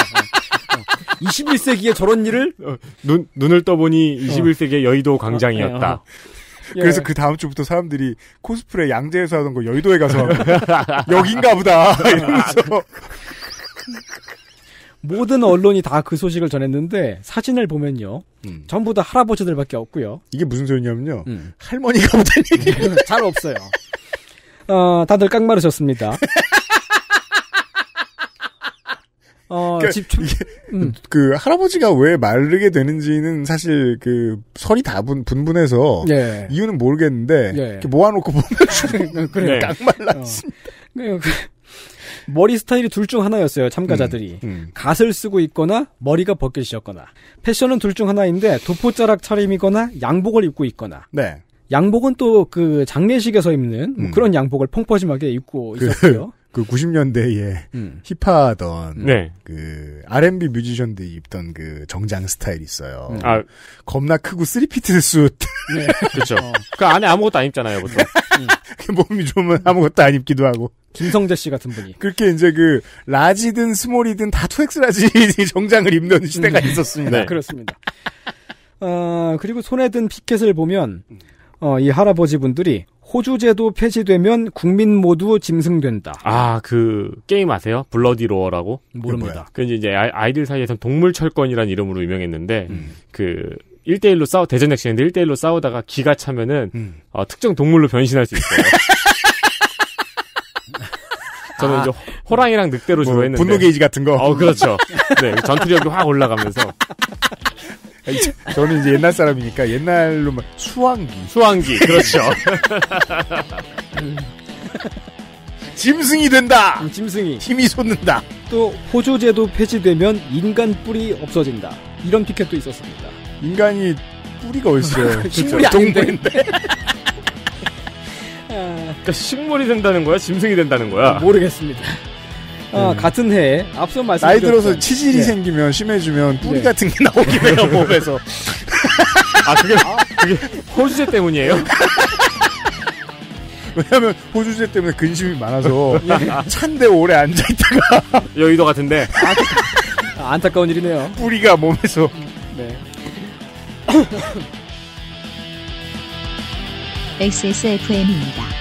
21세기에 저런 일을 어, 눈 눈을 떠보니 21세기의 어. 여의도 광장이었다. 예. 그래서 그 다음 주부터 사람들이 코스프레 양재에서 하던 거 여의도에 가서 여긴가 보다 아, 아, 아. 이러면서 모든 언론이 다 그 소식을 전했는데 사진을 보면요 음. 전부 다 할아버지들밖에 없고요 이게 무슨 소리냐면요 음. 할머니가 못할 얘기잘 음, 없어요 어, 다들 깡마르셨습니다 어, 그러니까 집중. 이게 음. 그 할아버지가 왜 마르게 되는지는 사실 그 설이 다 분, 분분해서 예. 이유는 모르겠는데 예. 이렇게 모아놓고 보면 그래 깡말랐습니다. 어. 네, 그 머리 스타일이 둘 중 하나였어요. 참가자들이 음, 음. 갓을 쓰고 있거나 머리가 벗겨지셨거나 패션은 둘 중 하나인데 도포자락 차림이거나 양복을 입고 있거나 네. 양복은 또 그 장례식에서 입는 뭐 음. 그런 양복을 펑퍼짐하게 입고 그 있었고요. 그 90년대에 음. 힙하던 네. 그 R&B 뮤지션들이 입던 그 정장 스타일 있어요. 음. 아 겁나 크고 쓰리피트 숫. 네. 그렇죠. 어. 그 안에 아무것도 안 입잖아요, 보통. 음. 그 몸이 좋으면 아무것도 안 입기도 하고. 김성재 씨 같은 분이. 그렇게 이제 그 라지든 스몰이든 다 투엑스 라지 정장을 입는 시대가 음. 있었습니다. 네. 그렇습니다. 어, 그리고 손에 든 피켓을 보면 어, 이 할아버지 분들이 호주제도 폐지되면 국민 모두 짐승된다. 아, 그 게임 아세요? 블러디 로어라고? 모릅니다. 그 이제 아, 아이들 사이에선 동물 철권이란 이름으로 유명했는데 음. 그 1대1로 싸우 대전 액션인데 1대1로 싸우다가 기가 차면은 음. 어, 특정 동물로 변신할 수 있어요. 저는 아, 이제 호랑이랑 늑대로 뭐, 주로 했는데 분노 게이지 같은 거. 어, 그렇죠. 네, 전투력이 확 올라가면서 저는 이제 옛날 사람이니까 옛날로 막 수왕기. 수왕기, 그렇죠. 짐승이 된다. 음, 짐승이. 힘이 솟는다. 또 호조제도 폐지되면 인간 뿌리 없어진다. 이런 티켓도 있었습니다. 인간이 뿌리가 어딨어요? 식물이 동물인데. 아. 그러니까 식물이 된다는 거야? 짐승이 된다는 거야? 모르겠습니다. 아, 같은 해 앞서 말씀 나이 들어서 치질이 네. 생기면 심해지면 뿌리 네. 같은 게 나오기도 해요 몸에서. 아 그게 그게 호주제 때문이에요? 왜냐면 호주제 때문에 근심이 많아서 예. 찬데 오래 앉아 있다가 여의도 같은데 아, 그 아, 안타까운 일이네요. 뿌리가 몸에서. 네. XSFM입니다.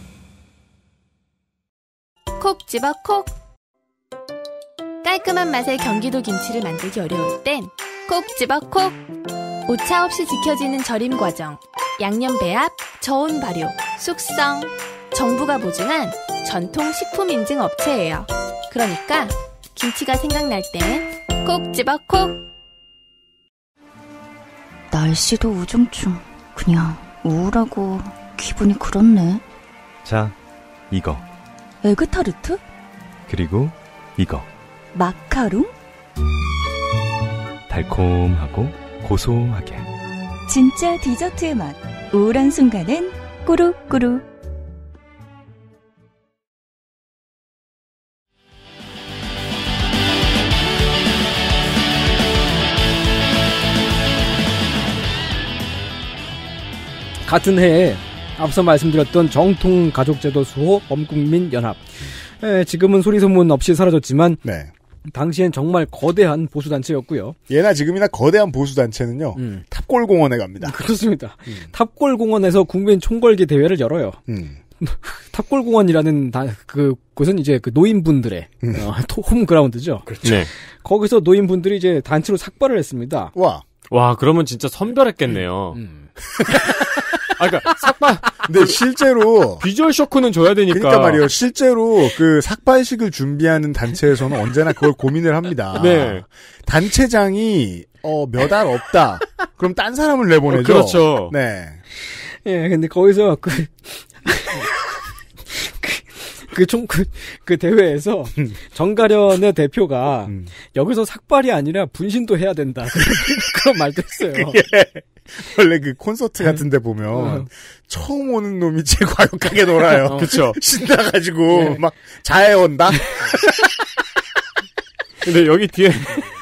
콕 집어 콕 깔끔한 맛의 경기도 김치를 만들기 어려울 땐 콕 집어 콕 오차 없이 지켜지는 절임 과정 양념 배합, 저온 발효, 숙성 정부가 보증한 전통 식품 인증 업체예요 그러니까 김치가 생각날 땐콕 집어 콕 날씨도 우중충 그냥 우울하고 기분이 그렇네 자 이거 에그타르트? 그리고 이거. 마카롱? 달콤하고 고소하게. 진짜 디저트의 맛. 우울한 순간엔 꾸룩꾸룩. 같은 해에 앞서 말씀드렸던 정통 가족제도 수호 범국민 연합. 지금은 소리 소문 없이 사라졌지만 네. 당시엔 정말 거대한 보수 단체였고요. 예나 지금이나 거대한 보수 단체는요. 음. 탑골 공원에 갑니다. 그렇습니다. 음. 탑골 공원에서 국민 총궐기 대회를 열어요. 음. 탑골 공원이라는 그 곳은 이제 그 노인분들의 음. 어, 홈그라운드죠. 그렇죠. 네. 거기서 노인분들이 이제 단체로 삭발을 했습니다. 와. 와, 그러면 진짜 선별했겠네요. 음. 음. 아, 그니까, 삭발, 근데 실제로 비주얼 쇼크는 줘야 되니까. 그러니까 말이요. 실제로 그 삭발식을 준비하는 단체에서는 언제나 그걸 고민을 합니다. 네. 단체장이 어몇달 없다. 그럼 딴 사람을 내보내죠. 어, 그렇죠. 네. 예, 근데 거기서 그그 총, 그, 그 대회에서 음. 정가련의 대표가 음. 여기서 삭발이 아니라 분신도 해야 된다. 그런 말도 했어요. 예. 원래 그 콘서트 네. 같은 데 보면 어. 처음 오는 놈이 제일 과격하게 놀아요. 어. 그쵸. 신나가지고 네. 막 자해 온다? 네. 근데 여기 뒤에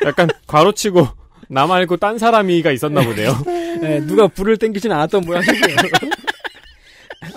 약간 괄호치고나말고딴 사람이가 있었나 보네요. 네, 누가 불을 땡기진 않았던 모양이에요.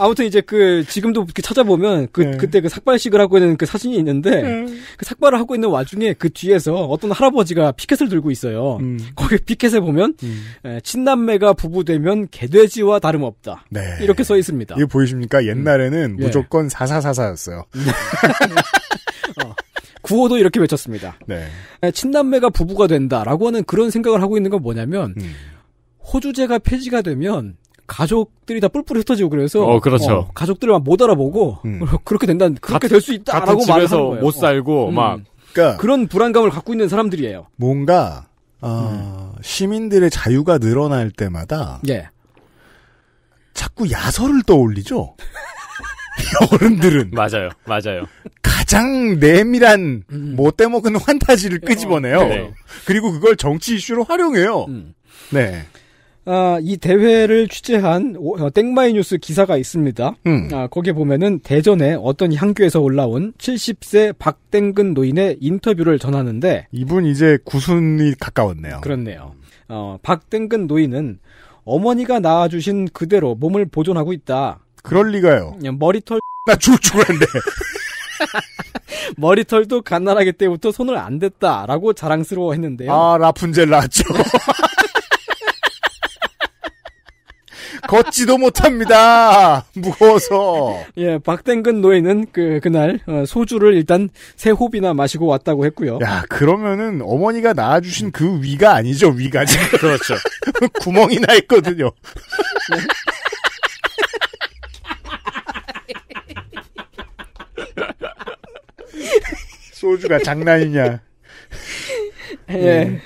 아무튼 이제 그 지금도 찾아보면 그 네. 그때 그 삭발식을 하고 있는 그 사진이 있는데 네. 그 삭발을 하고 있는 와중에 그 뒤에서 어떤 할아버지가 피켓을 들고 있어요. 음. 거기 피켓에 보면 음. 에, 친남매가 부부되면 개돼지와 다름없다. 네. 이렇게 써 있습니다. 이거 보이십니까? 음. 옛날에는 음. 무조건 사사사사였어요. 네. 어. 구호도 이렇게 외쳤습니다. 네. 친남매가 부부가 된다라고 하는 그런 생각을 하고 있는 건 뭐냐면 음. 호주제가 폐지가 되면 가족들이 다 뿔뿔이 흩어지고 그래서 어 그렇죠 어, 가족들을막 못 알아보고 음. 그렇게 된다 는 그렇게 될 수 있다라고 말하는 거예요. 못 살고 어. 막 음. 그러니까 그런 불안감을 갖고 있는 사람들이에요. 뭔가 어, 음. 시민들의 자유가 늘어날 때마다 예. 자꾸 야설을 떠올리죠. 어른들은 맞아요, 맞아요. 가장 내밀한 음. 못떼먹은 뭐 환타지를 어, 끄집어내요. 어, 그리고 그걸 정치 이슈로 활용해요. 음. 네. 아, 이 대회를 취재한 오, 어, 땡마이뉴스 기사가 있습니다. 음. 아, 거기에 보면은 대전에 어떤 향교에서 올라온 70세 박땡근 노인의 인터뷰를 전하는데 이분 이제 구순이 가까웠네요. 그렇네요. 어, 박땡근 노인은 어머니가 낳아주신 그대로 몸을 보존하고 있다. 그럴 리가요. 머리털 나죽 죽었는데. 머리털도 갓난아기 때부터 손을 안 댔다라고 자랑스러워했는데요. 아 라푼젤 낳았죠. 걷지도 못합니다. 무거워서. 예, 박땡근 노예는 그 그날 어, 소주를 일단 세 호비나 마시고 왔다고 했고요. 야, 그러면은 어머니가 낳아주신 그 위가 아니죠, 위가 지금 그렇죠. 구멍이 나 있거든요. 소주가 장난이냐? 예. 음.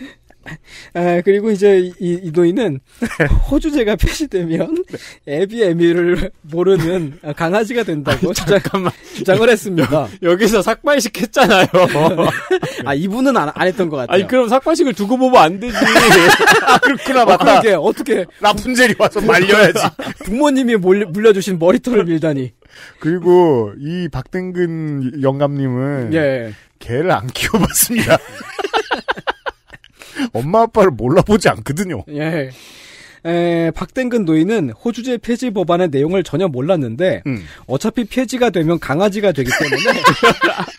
아, 그리고 이제 이, 이 노인은 호주제가 폐지되면 네. 애비에미를 모르는 강아지가 된다고 주장, 잠깐만. 주장을 했습니다. 여기서 삭발식 했잖아요. 아, 이분은 안, 안 했던 것 같아요. 아니, 그럼 삭발식을 두고 보면 안 되지. 아, 그렇구나, 맞다. 어게 어떻게. 라푼젤이 와서 말려야지. 부모님이 몰 물려주신 머리털을 밀다니. 그리고 이박등근 영감님은 예. 개를 안 키워봤습니다. 엄마 아빠를 몰라보지 않거든요. 예. 에, 박땡근 노인은 호주제 폐지 법안의 내용을 전혀 몰랐는데 음. 어차피 폐지가 되면 강아지가 되기 때문에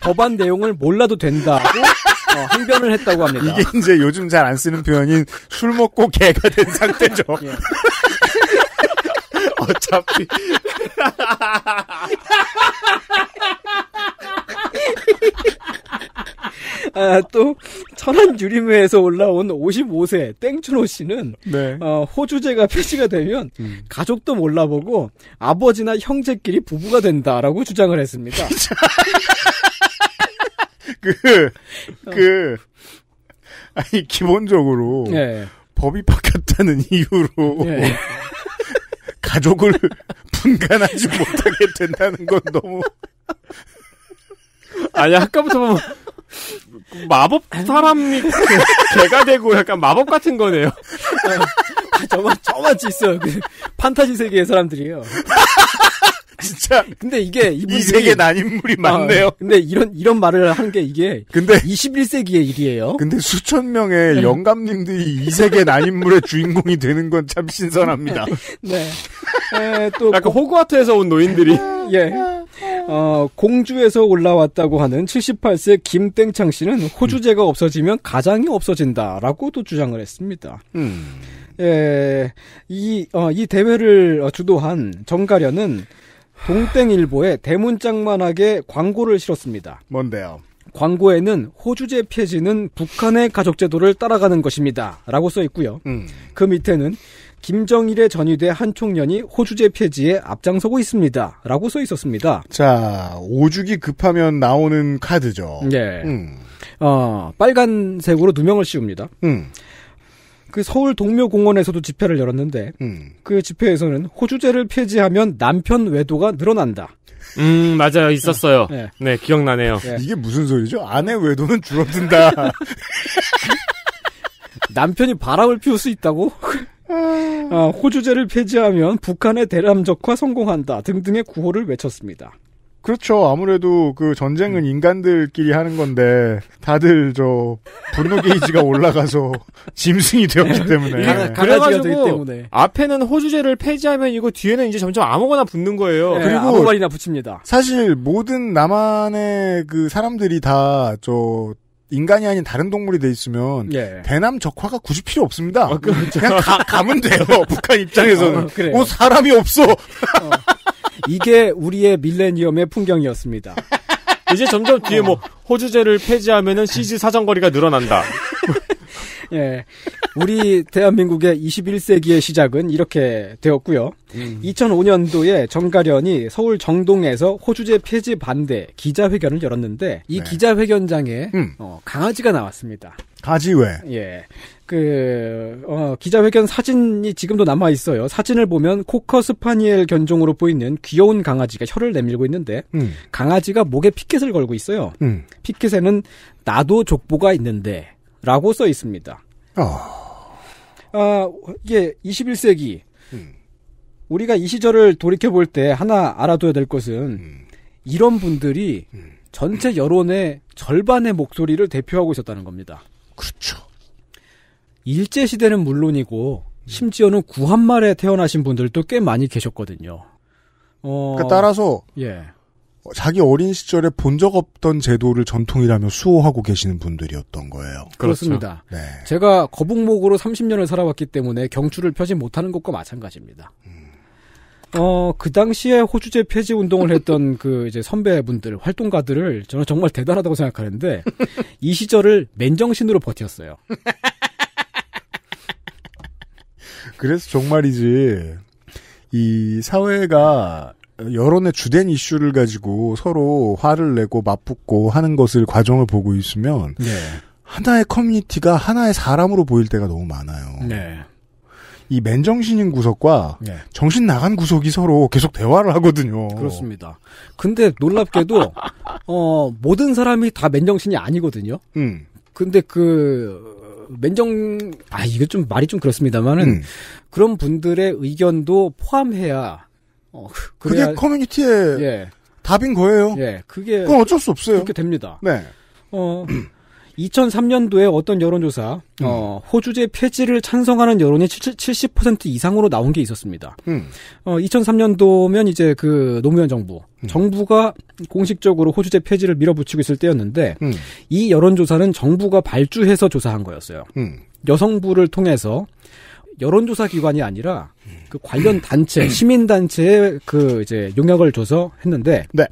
법안 내용을 몰라도 된다고 어, 항변을 했다고 합니다. 이게 이제 요즘 잘 안 쓰는 표현인 술 먹고 개가 된 상태죠. 예. 어차피 아, 또 천안 유림회에서 올라온 55세 땡춘호 씨는 네. 어, 호주제가 표시가 되면 음. 가족도 몰라보고 아버지나 형제끼리 부부가 된다라고 주장을 했습니다. 그, 그, 아니, 기본적으로. 네. 법이 바뀌었다는 이유로. 네. 가족을 분간하지 못하게 된다는 건 너무. 아니, 아까부터 보면 뭐 마법 사람이 그 개가 되고 약간 마법 같은 거네요. 아, 저만 저만 있어요. 그 판타지 세계의 사람들이에요. 진짜. 근데 이게 이분이 세계 난인물이 아, 많네요. 아, 근데 이런 이런 말을 하는 게 이게 근데 21세기의 일이에요. 근데 수천 명의 영감님들이 이 세계 난인물의 주인공이 되는 건 참 신선합니다. 네. 에, 또 약간 그 호그와트에서 온 노인들이 예. 어, 공주에서 올라왔다고 하는 78세 김땡창 씨는 호주제가 없어지면 가장이 없어진다라고 또 주장을 했습니다. 음. 예, 이, 어, 이 대회를 주도한 정가련은 동땡일보에 대문짝만하게 광고를 실었습니다. 뭔데요? 광고에는 호주제 폐지는 북한의 가족제도를 따라가는 것입니다. 라고 써 있고요. 음. 그 밑에는 김정일의 전위대 한 총련이 호주제 폐지에 앞장서고 있습니다. 라고 써 있었습니다. 자, 오죽이 급하면 나오는 카드죠. 네. 음. 어, 빨간색으로 누명을 씌웁니다. 음. 그 서울 동묘공원에서도 집회를 열었는데 음. 그 집회에서는 호주제를 폐지하면 남편 외도가 늘어난다. 음 맞아요 있었어요. 네, 네 기억나네요. 네. 이게 무슨 소리죠? 아내 외도는 줄어든다. 남편이 바람을 피울 수 있다고? 아, 호주제를 폐지하면 북한의 대남적화 성공한다 등등의 구호를 외쳤습니다. 그렇죠. 아무래도 그 전쟁은 음. 인간들끼리 하는 건데 다들 저 분노 게이지가 올라가서 짐승이 되었기 때문에 네. 그래가지고 때문에. 앞에는 호주제를 폐지하면 이거 뒤에는 이제 점점 아무거나 붙는 거예요. 네, 그리고 아무 말이나 붙입니다. 사실 모든 남한의 그 사람들이 다 저 인간이 아닌 다른 동물이 돼 있으면 예. 대남 적화가 굳이 필요 없습니다. 어, 그렇죠. 그냥 가, 가면 돼요. 북한 입장에서는 어, 그 사람이 없어. 어. 이게 우리의 밀레니엄의 풍경이었습니다. 이제 점점 뒤에 뭐 호주제를 폐지하면은 CG 사정거리가 늘어난다. 예. 우리 대한민국의 21세기의 시작은 이렇게 되었고요. 음. 2005년도에 정가련이 서울 정동에서 호주제 폐지 반대 기자회견을 열었는데 이 네. 기자회견장에 음. 어, 강아지가 나왔습니다. 가지회. 예. 그, 어, 기자회견 사진이 지금도 남아있어요. 사진을 보면 코커 스파니엘 견종으로 보이는 귀여운 강아지가 혀를 내밀고 있는데, 음. 강아지가 목에 피켓을 걸고 있어요. 음. 피켓에는 나도 족보가 있는데, 라고 써 있습니다. 어. 아, 이게 21세기. 음. 우리가 이 시절을 돌이켜볼 때 하나 알아둬야 될 것은, 음. 이런 분들이 음. 전체 여론의 절반의 목소리를 대표하고 있었다는 겁니다. 그렇죠. 일제시대는 물론이고, 심지어는 구한말에 태어나신 분들도 꽤 많이 계셨거든요. 어... 그러니까 따라서, 예. 자기 어린 시절에 본 적 없던 제도를 전통이라며 수호하고 계시는 분들이었던 거예요. 그렇죠. 그렇습니다. 네. 제가 거북목으로 30년을 살아왔기 때문에 경추를 펴지 못하는 것과 마찬가지입니다. 음. 어, 그 당시에 호주제 폐지 운동을 했던 그 이제 선배분들, 활동가들을 저는 정말 대단하다고 생각하는데 이 시절을 맨정신으로 버텼어요. 그래서 정말이지 이 사회가 여론의 주된 이슈를 가지고 서로 화를 내고 맞붙고 하는 것을 과정을 보고 있으면 네. 하나의 커뮤니티가 하나의 사람으로 보일 때가 너무 많아요. 네. 이 맨정신인 구석과 네. 정신 나간 구석이 서로 계속 대화를 하거든요. 그렇습니다. 근데 놀랍게도 어 모든 사람이 다 맨정신이 아니거든요. 음. 근데 그 맨정 아 이거 좀 말이 좀 그렇습니다만은 음. 그런 분들의 의견도 포함해야 어, 그래야, 그게 커뮤니티의 예. 답인 거예요. 예, 그게 그건 어쩔 수 없어요. 그렇게 됩니다. 네. 어 2003년도에 어떤 여론조사, 음. 어, 호주제 폐지를 찬성하는 여론이 70% 이상으로 나온 게 있었습니다. 음. 어, 2003년도면 이제 그 노무현 정부, 음. 정부가 공식적으로 호주제 폐지를 밀어붙이고 있을 때였는데, 음. 이 여론조사는 정부가 발주해서 조사한 거였어요. 음. 여성부를 통해서 여론조사 기관이 아니라 그 관련 단체, 음. 시민단체에 그 이제 용역을 줘서 했는데, 네.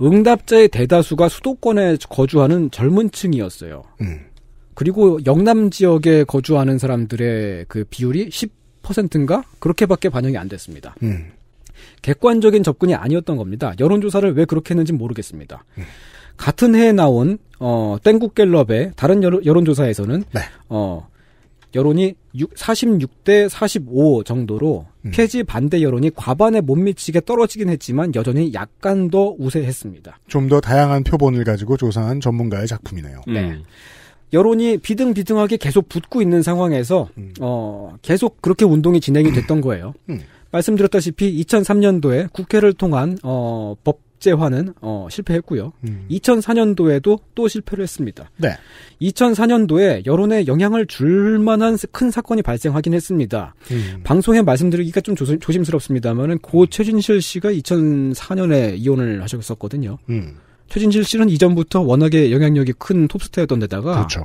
응답자의 대다수가 수도권에 거주하는 젊은 층이었어요. 음. 그리고 영남 지역에 거주하는 사람들의 그 비율이 10%인가 그렇게밖에 반영이 안 됐습니다. 음. 객관적인 접근이 아니었던 겁니다. 여론조사를 왜 그렇게 했는지 모르겠습니다. 음. 같은 해에 나온 어, 땡국갤럽의 다른 여론, 조사에서는 네. 어, 여론이 46대 45 정도로 음. 폐지 반대 여론이 과반에 못 미치게 떨어지긴 했지만 여전히 약간 더 우세했습니다. 좀 더 다양한 표본을 가지고 조사한 전문가의 작품이네요. 네. 음. 네. 여론이 비등비등하게 계속 붙고 있는 상황에서 음. 어, 계속 그렇게 운동이 진행이 됐던 거예요. 음. 말씀드렸다시피 2003년도에 국회를 통한 어, 법 국제화는 어, 실패했고요. 음. 2004년도에도 또 실패를 했습니다. 네. 2004년도에 여론에 영향을 줄 만한 큰 사건이 발생하긴 했습니다. 음. 방송에 말씀드리기가 좀 조심, 조심스럽습니다만은 고 최진실 씨가 2004년에 이혼을 하셨었거든요. 음. 최진실 씨는 이전부터 워낙에 영향력이 큰 톱스타였던 데다가 그렇죠.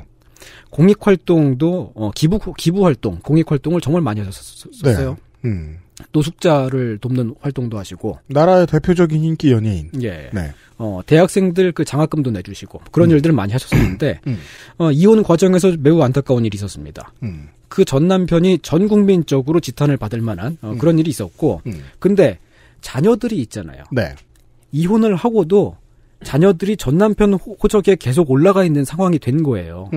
공익 활동도 어, 기부 기부 활동, 공익 활동을 정말 많이 하셨었어요. 네. 음. 노숙자를 돕는 활동도 하시고 나라의 대표적인 인기 연예인. 예. 네. 어, 대학생들 그 장학금도 내주시고 그런 음. 일들을 많이 하셨었는데 음. 음. 어, 이혼 과정에서 매우 안타까운 일이 있었습니다. 음. 그전 남편이 전 국민적으로 지탄을 받을 만한 어, 음. 그런 일이 있었고 음. 근데 자녀들이 있잖아요. 네. 이혼을 하고도 자녀들이 전 남편 호적에 계속 올라가 있는 상황이 된 거예요.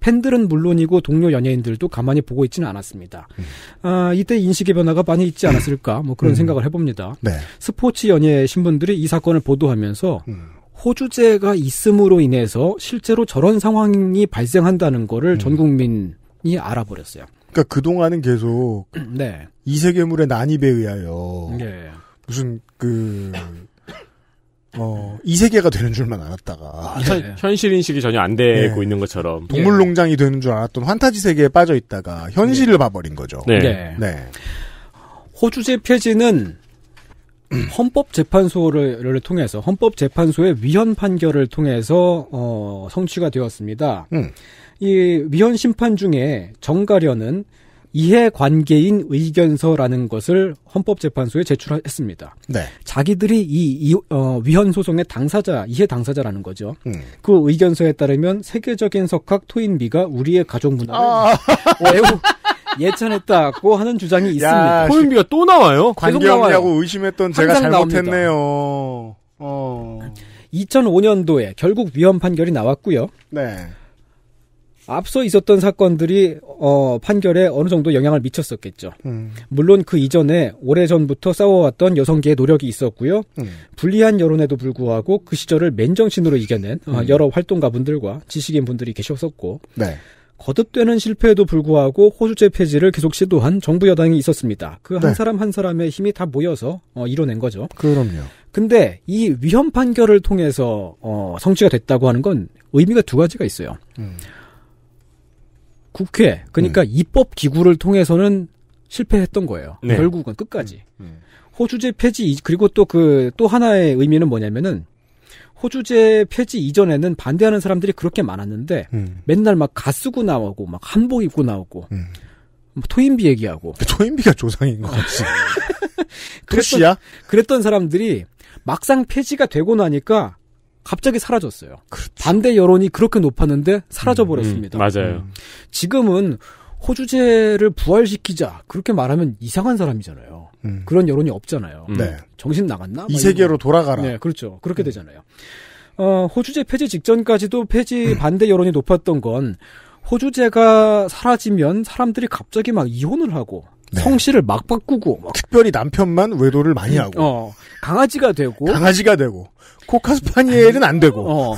팬들은 물론이고 동료 연예인들도 가만히 보고 있지는 않았습니다. 음. 아, 이때 인식의 변화가 많이 있지 않았을까 뭐 그런 음. 생각을 해봅니다. 네. 스포츠 연예 신분들이이 사건을 보도하면서 음. 호주제가 있음으로 인해서 실제로 저런 상황이 발생한다는 거를 음. 전 국민이 알아버렸어요. 그러니까 그 동안은 계속 네. 이 세계물의 난입에 의하여 네. 무슨 그 어, 이 세계가 되는 줄만 알았다가 예. 현실 인식이 전혀 안 되고 예. 있는 것처럼 동물 네. 농장이 되는 줄 알았던 환타지 세계에 빠져 있다가 현실을 봐버린 거죠. 네. 네. 호주제 폐지는 헌법재판소를 통해서 헌법재판소의 위헌 판결을 통해서 어, 성취가 되었습니다. 음. 이 위헌 심판 중에 정가련은 이해관계인 의견서라는 것을 헌법재판소에 제출했습니다. 네. 자기들이 이, 이 어, 위헌 소송의 당사자, 이해 당사자라는 거죠. 음. 그 의견서에 따르면 세계적인 석학 토인비가 우리의 가족 문화를 아~ 매우 예찬했다고 하는 주장이 있습니다. 야, 토인비가 또 나와요? 관계 없냐고 의심했던 제가 잘못했네요. 어. 2005년도에 결국 위헌 판결이 나왔고요. 네. 앞서 있었던 사건들이 어, 판결에 어느 정도 영향을 미쳤었겠죠. 음. 물론 그 이전에 오래전부터 싸워왔던 여성계의 노력이 있었고요. 음. 불리한 여론에도 불구하고 그 시절을 맨정신으로 이겨낸 어, 음. 여러 활동가분들과 지식인분들이 계셨었고 네. 거듭되는 실패에도 불구하고 호주제 폐지를 계속 시도한 정부 여당이 있었습니다. 그한 네. 사람 한 사람의 힘이 다 모여서 어, 이뤄낸 거죠. 그럼요. 근데 이 위헌 판결을 통해서 어, 성취가 됐다고 하는 건 의미가 두 가지가 있어요. 음. 국회 그러니까 음. 입법 기구를 통해서는 실패했던 거예요. 네. 결국은 끝까지 음. 음. 호주제 폐지 그리고 또 그또 그, 하나의 의미는 뭐냐면은 호주제 폐지 이전에는 반대하는 사람들이 그렇게 많았는데 음. 맨날 막 가쓰고 나오고 막 한복 입고 나오고 음. 뭐 토인비 얘기하고 토인비가 조상인 것 같지. 그랬던, 그랬던 사람들이 막상 폐지가 되고 나니까 갑자기 사라졌어요. 그렇죠. 반대 여론이 그렇게 높았는데 사라져 버렸습니다. 음, 음, 맞아요. 음. 지금은 호주제를 부활시키자 그렇게 말하면 이상한 사람이잖아요. 음. 그런 여론이 없잖아요. 음. 네. 정신 나갔나? 이 세계로 돌아가라. 네, 그렇죠. 그렇게 음. 되잖아요. 어, 호주제 폐지 직전까지도 폐지 반대 여론이 높았던 건 호주제가 사라지면 사람들이 갑자기 막 이혼을 하고 네. 성씨를 막 바꾸고 막. 특별히 남편만 외도를 많이 하고 어, 강아지가 되고 강아지가 되고 코카스파니엘은 안 되고. 어.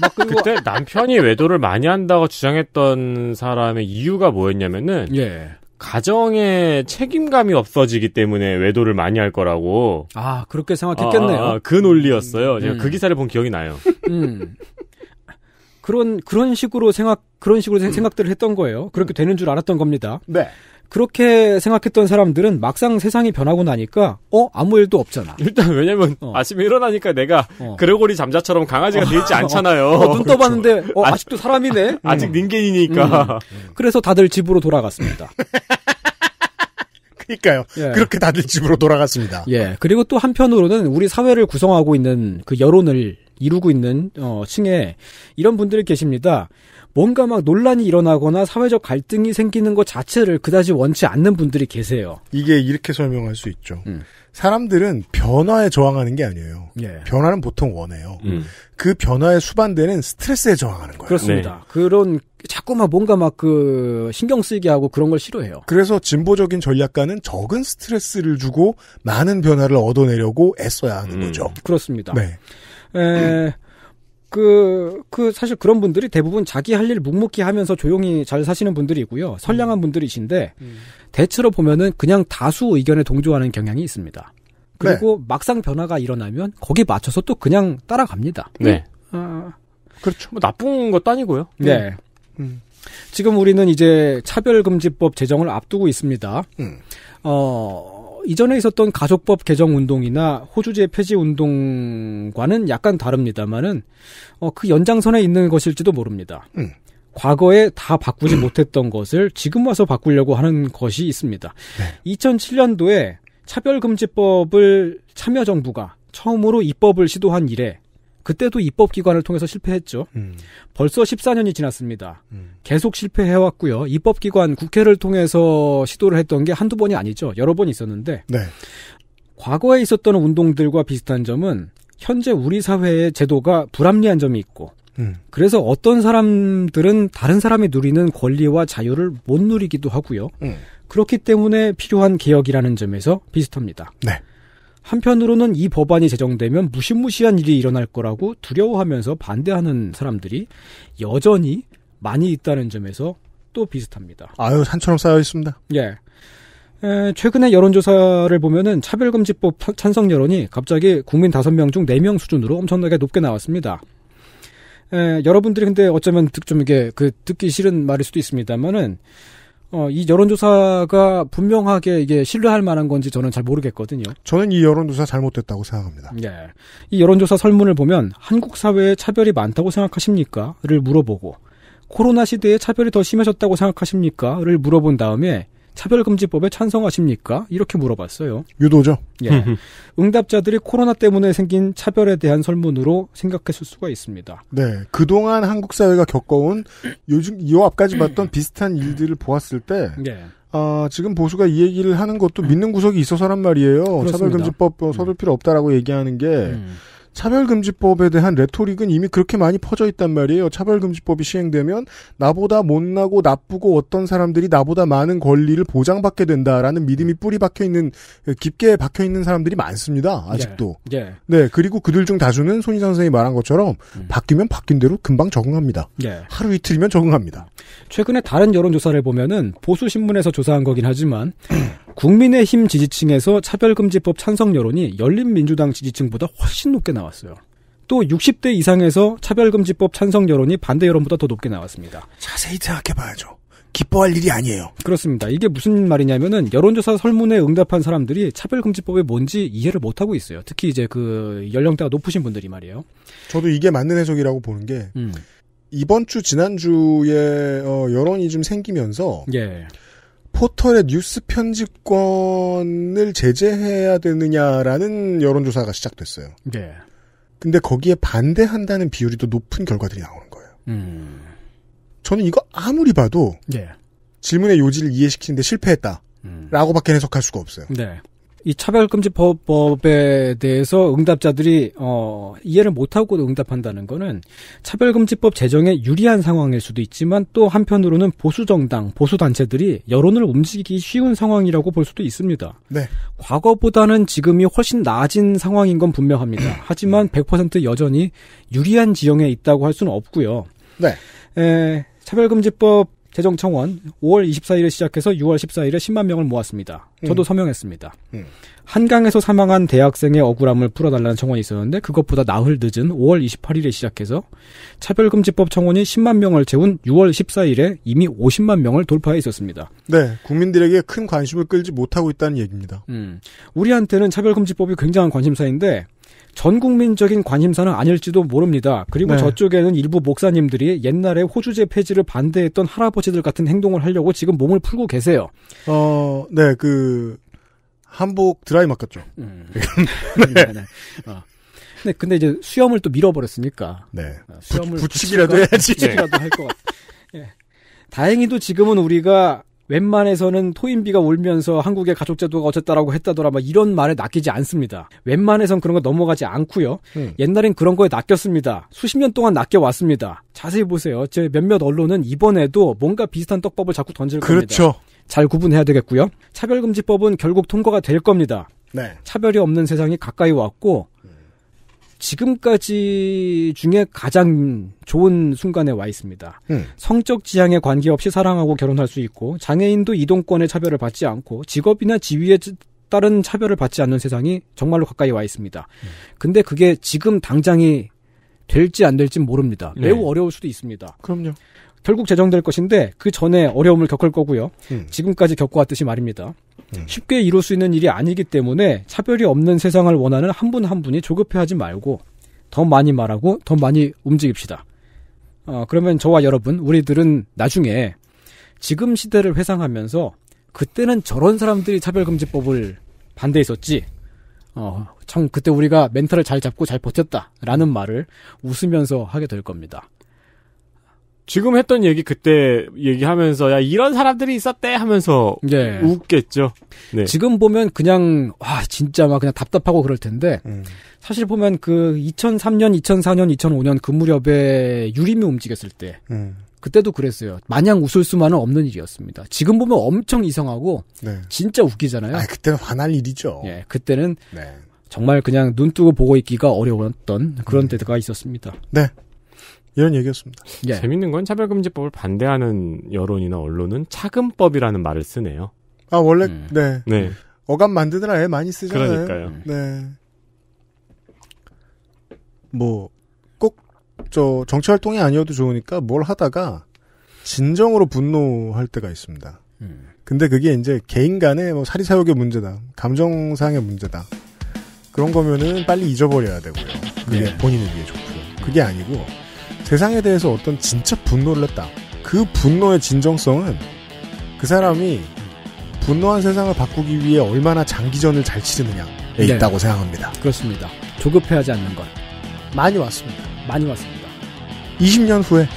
막그때 남편이 외도를 많이 한다고 주장했던 사람의 이유가 뭐였냐면은 예. 가정에 책임감이 없어지기 때문에 외도를 많이 할 거라고. 아 그렇게 생각했겠네요. 아, 아, 아 그 논리였어요. 음. 제가 그 기사를 본 기억이 나요. 음. 그런 그런 식으로 생각 그런 식으로 음. 생각들을 했던 거예요. 그렇게 음. 되는 줄 알았던 겁니다. 네. 그렇게 생각했던 사람들은 막상 세상이 변하고 나니까 어 아무 일도 없잖아. 일단 왜냐면 어. 아침에 일어나니까 내가 어. 그레고리 잠자처럼 강아지가 되지 어. 않잖아요. 어, 눈 그렇죠. 떠봤는데 어, 아직, 도 사람이네. 아직 닌겐이니까. 음. 음. 그래서 다들 집으로 돌아갔습니다. 그러니까요. 예. 그렇게 다들 집으로 돌아갔습니다. 예. 그리고 또 한편으로는 우리 사회를 구성하고 있는 그 여론을 이루고 있는 어, 층에 이런 분들이 계십니다. 뭔가 막 논란이 일어나거나 사회적 갈등이 생기는 것 자체를 그다지 원치 않는 분들이 계세요. 이게 이렇게 설명할 수 있죠. 음. 사람들은 변화에 저항하는 게 아니에요. 예. 변화는 보통 원해요. 음. 그 변화에 수반되는 스트레스에 저항하는 거예요. 그렇습니다. 네. 그런 자꾸만 뭔가 막그 신경 쓰이게 하고 그런 걸 싫어해요. 그래서 진보적인 전략가는 적은 스트레스를 주고 많은 변화를 얻어내려고 애써야 하는 음. 거죠. 그렇습니다. 네. 예. 그, 그, 사실 그런 분들이 대부분 자기 할 일 묵묵히 하면서 조용히 잘 사시는 분들이고요. 선량한 음. 분들이신데, 음. 대체로 보면은 그냥 다수 의견에 동조하는 경향이 있습니다. 네. 그리고 네. 막상 변화가 일어나면 거기 맞춰서 또 그냥 따라갑니다. 네. 어... 그렇죠. 뭐 나쁜 것도 아니고요. 네. 네. 음. 지금 우리는 이제 차별금지법 제정을 앞두고 있습니다. 음. 어, 이전에 있었던 가족법 개정 운동이나 호주제 폐지 운동과는 약간 다릅니다만은 어, 그 연장선에 있는 것일지도 모릅니다. 음. 과거에 다 바꾸지 못했던 것을 지금 와서 바꾸려고 하는 것이 있습니다. 네. 2007년도에 차별금지법을 참여정부가 처음으로 입법을 시도한 이래 그때도 입법기관을 통해서 실패했죠. 음. 벌써 14년이 지났습니다. 음. 계속 실패해왔고요. 입법기관 국회를 통해서 시도를 했던 게 한두 번이 아니죠. 여러 번 있었는데 네. 과거에 있었던 운동들과 비슷한 점은 현재 우리 사회의 제도가 불합리한 점이 있고 음. 그래서 어떤 사람들은 다른 사람이 누리는 권리와 자유를 못 누리기도 하고요. 음. 그렇기 때문에 필요한 개혁이라는 점에서 비슷합니다. 네. 한편으로는 이 법안이 제정되면 무시무시한 일이 일어날 거라고 두려워하면서 반대하는 사람들이 여전히 많이 있다는 점에서 또 비슷합니다. 아유, 산처럼 쌓여 있습니다. 예. 에, 최근에 여론조사를 보면은 차별금지법 찬성 여론이 갑자기 국민 5명 중 4명 수준으로 엄청나게 높게 나왔습니다. 에, 여러분들이 근데 어쩌면 좀 이게 그 듣기 싫은 말일 수도 있습니다만은 어, 이 여론조사가 분명하게 이게 신뢰할 만한 건지 저는 잘 모르겠거든요. 저는 이 여론조사 잘못됐다고 생각합니다. 예. 이 여론조사 설문을 보면 한국 사회에 차별이 많다고 생각하십니까?를 물어보고 코로나 시대에 차별이 더 심해졌다고 생각하십니까?를 물어본 다음에 차별금지법에 찬성하십니까? 이렇게 물어봤어요. 유도죠. 예. 응답자들이 코로나 때문에 생긴 차별에 대한 설문으로 생각했을 수가 있습니다. 네. 그동안 한국 사회가 겪어온 요즘 이 앞까지 봤던 비슷한 일들을 보았을 때 예. 아, 지금 보수가 이 얘기를 하는 것도 믿는 구석이 있어서란 말이에요. 차별금지법 뭐 서둘 음. 필요 없다라고 얘기하는 게 음. 차별금지법에 대한 레토릭은 이미 그렇게 많이 퍼져 있단 말이에요. 차별금지법이 시행되면 나보다 못나고 나쁘고 어떤 사람들이 나보다 많은 권리를 보장받게 된다라는 믿음이 뿌리 박혀 있는 깊게 박혀 있는 사람들이 많습니다. 아직도. 예, 예. 네. 그리고 그들 중 다수는 손희 선생이 말한 것처럼 음. 바뀌면 바뀐 대로 금방 적응합니다. 예. 하루 이틀이면 적응합니다. 최근에 다른 여론조사를 보면은 보수 신문에서 조사한 거긴 하지만 국민의힘 지지층에서 차별금지법 찬성 여론이 열린민주당 지지층보다 훨씬 높게 나왔어요. 또 60대 이상에서 차별금지법 찬성 여론이 반대 여론보다 더 높게 나왔습니다. 자세히 생각해봐야죠. 기뻐할 일이 아니에요. 그렇습니다. 이게 무슨 말이냐면은 여론조사 설문에 응답한 사람들이 차별금지법이 뭔지 이해를 못하고 있어요. 특히 이제 그 연령대가 높으신 분들이 말이에요. 저도 이게 맞는 해석이라고 보는 게 음. 이번 주 지난주에 어, 여론이 좀 생기면서 예. 포털의 뉴스 편집권을 제재해야 되느냐라는 여론조사가 시작됐어요. 네. 근데 거기에 반대한다는 비율이 더 높은 결과들이 나오는 거예요. 음. 저는 이거 아무리 봐도 네. 질문의 요지를 이해시키는데 실패했다. 음. 라고밖에 해석할 수가 없어요. 네. 이 차별금지법에 대해서 응답자들이 어, 이해를 못하고 도 응답한다는 거는 차별금지법 제정에 유리한 상황일 수도 있지만 또 한편으로는 보수 정당, 보수 단체들이 여론을 움직이기 쉬운 상황이라고 볼 수도 있습니다. 네. 과거보다는 지금이 훨씬 나아진 상황인 건 분명합니다. 하지만 100% 음. 여전히 유리한 지형에 있다고 할 수는 없고요. 네. 에, 차별금지법 재정청원 5월 24일에 시작해서 6월 14일에 10만 명을 모았습니다. 저도 음. 서명했습니다. 음. 한강에서 사망한 대학생의 억울함을 풀어달라는 청원이 있었는데 그것보다 나흘 늦은 5월 28일에 시작해서 차별금지법 청원이 10만 명을 채운 6월 14일에 이미 50만 명을 돌파해 있었습니다. 네, 국민들에게 큰 관심을 끌지 못하고 있다는 얘기입니다. 음, 우리한테는 차별금지법이 굉장한 관심사인데 전 국민적인 관심사는 아닐지도 모릅니다. 그리고 네. 저쪽에는 일부 목사님들이 옛날에 호주제 폐지를 반대했던 할아버지들 같은 행동을 하려고 지금 몸을 풀고 계세요. 어, 네, 그 한복 드라이 맡겼죠. 음. 네. 네, 네. 어. 네, 근데 이제 수염을 또 밀어버렸으니까. 네. 어, 수염을 붙이기라도 해야지. 붙이라도할 것 같아. 예. 다행히도 지금은 우리가 웬만해서는 토인비가 울면서 한국의 가족제도가 어쨌다라고 했다더라 막 이런 말에 낚이지 않습니다. 웬만해선 그런 거 넘어가지 않고요. 음. 옛날엔 그런 거에 낚였습니다. 수십 년 동안 낚여왔습니다. 자세히 보세요. 제 몇몇 언론은 이번에도 뭔가 비슷한 떡밥을 자꾸 던질 그렇죠. 겁니다. 잘 구분해야 되겠고요. 차별금지법은 결국 통과가 될 겁니다. 네. 차별이 없는 세상이 가까이 왔고 지금까지 중에 가장 좋은 순간에 와 있습니다. 음. 성적 지향에 관계없이 사랑하고 결혼할 수 있고 장애인도 이동권의 차별을 받지 않고 직업이나 지위에 따른 차별을 받지 않는 세상이 정말로 가까이 와 있습니다. 음. 근데 그게 지금 당장이 될지 안 될지 모릅니다. 매우 네. 어려울 수도 있습니다. 그럼요. 결국 제정될 것인데 그 전에 어려움을 겪을 거고요. 음. 지금까지 겪어왔듯이 말입니다. 음. 쉽게 이룰 수 있는 일이 아니기 때문에 차별이 없는 세상을 원하는 한 분한 한 분이 조급해하지 말고 더 많이 말하고 더 많이 움직입시다. 어, 그러면 저와 여러분, 우리들은 나중에 지금 시대를 회상하면서 그때는 저런 사람들이 차별금지법을 반대했었지. 어, 참 그때 우리가 멘탈을 잘 잡고 잘 버텼다라는 말을 웃으면서 하게 될 겁니다. 지금 했던 얘기 그때 얘기하면서 야 이런 사람들이 있었대 하면서 네. 웃겠죠. 네. 지금 보면 그냥 와 진짜 막 그냥 답답하고 그럴 텐데 음. 사실 보면 그 2003년, 2004년, 2005년 그 무렵에 유림이 움직였을 때 음. 그때도 그랬어요. 마냥 웃을 수만은 없는 일이었습니다. 지금 보면 엄청 이상하고 네. 진짜 웃기잖아요. 아, 그때는 화날 일이죠. 예, 그때는 네. 정말 그냥 눈 뜨고 보고 있기가 어려웠던 그런 음. 때가 있었습니다. 네. 이런 얘기였습니다. 예. 재밌는 건 차별금지법을 반대하는 여론이나 언론은 차금법이라는 말을 쓰네요. 아 원래 음. 네. 네. 어감 만드느라 애 많이 쓰잖아요. 그러니까요. 네. 뭐 꼭 저 정치 활동이 아니어도 좋으니까 뭘 하다가 진정으로 분노할 때가 있습니다. 음. 근데 그게 이제 개인 간의 뭐 사리사욕의 문제다. 감정상의 문제다. 그런 거면은 빨리 잊어버려야 되고요. 그게 네. 본인을 위해 좋고요. 그게 아니고 세상에 대해서 어떤 진짜 분노를 했다. 그 분노의 진정성은 그 사람이 분노한 세상을 바꾸기 위해 얼마나 장기전을 잘 치르느냐에 네. 있다고 생각합니다. 그렇습니다. 조급해하지 않는 것. 많이 왔습니다. 많이 왔습니다. 20년 후에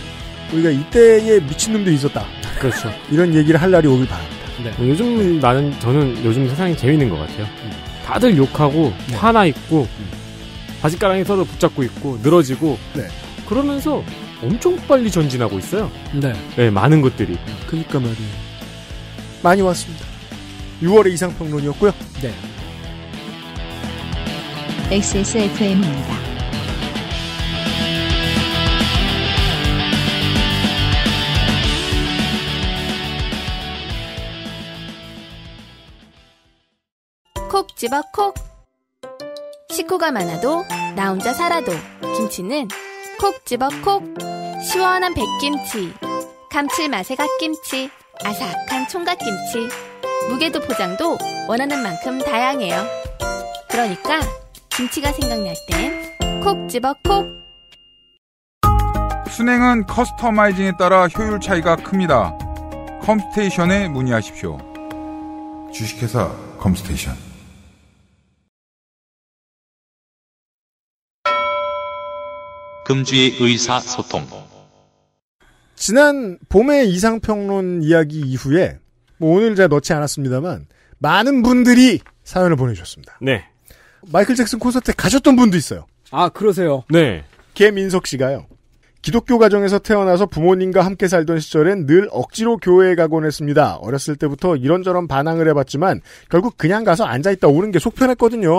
우리가 이때에 미친놈도 있었다. 그렇죠. 이런 얘기를 할 날이 오길 바랍니다. 네. 뭐 요즘 네. 나는 저는 요즘 세상이 재밌는 것 같아요. 음. 다들 욕하고 네. 화나 있고 음. 바짓가랑이 서로 붙잡고 있고 늘어지고 네. 그러면서 엄청 빨리 전진하고 있어요. 네. 네, 많은 것들이. 그니까 말이에요. 많이 왔습니다. 6월의 이상평론이었고요. 네. XSFM입니다. 콕 집어 콕. 식구가 많아도 나 혼자 살아도 김치는 콕 집어 콕 시원한 백김치 감칠맛의 갓김치 아삭한 총각김치 무게도 포장도 원하는 만큼 다양해요 그러니까 김치가 생각날 땐 콕 집어 콕 순행은 커스터마이징에 따라 효율 차이가 큽니다 컴스테이션에 문의하십시오 주식회사 컴스테이션 금주의 의사소통. 지난 봄의 이상평론 이야기 이후에 뭐 오늘 제가 넣지 않았습니다만 많은 분들이 사연을 보내주셨습니다. 네. 마이클 잭슨 콘서트에 가셨던 분도 있어요. 아 그러세요? 네. 개민석 씨가요. 기독교 가정에서 태어나서 부모님과 함께 살던 시절엔 늘 억지로 교회에 가곤 했습니다. 어렸을 때부터 이런저런 반항을 해봤지만 결국 그냥 가서 앉아있다 오는 게 속편했거든요.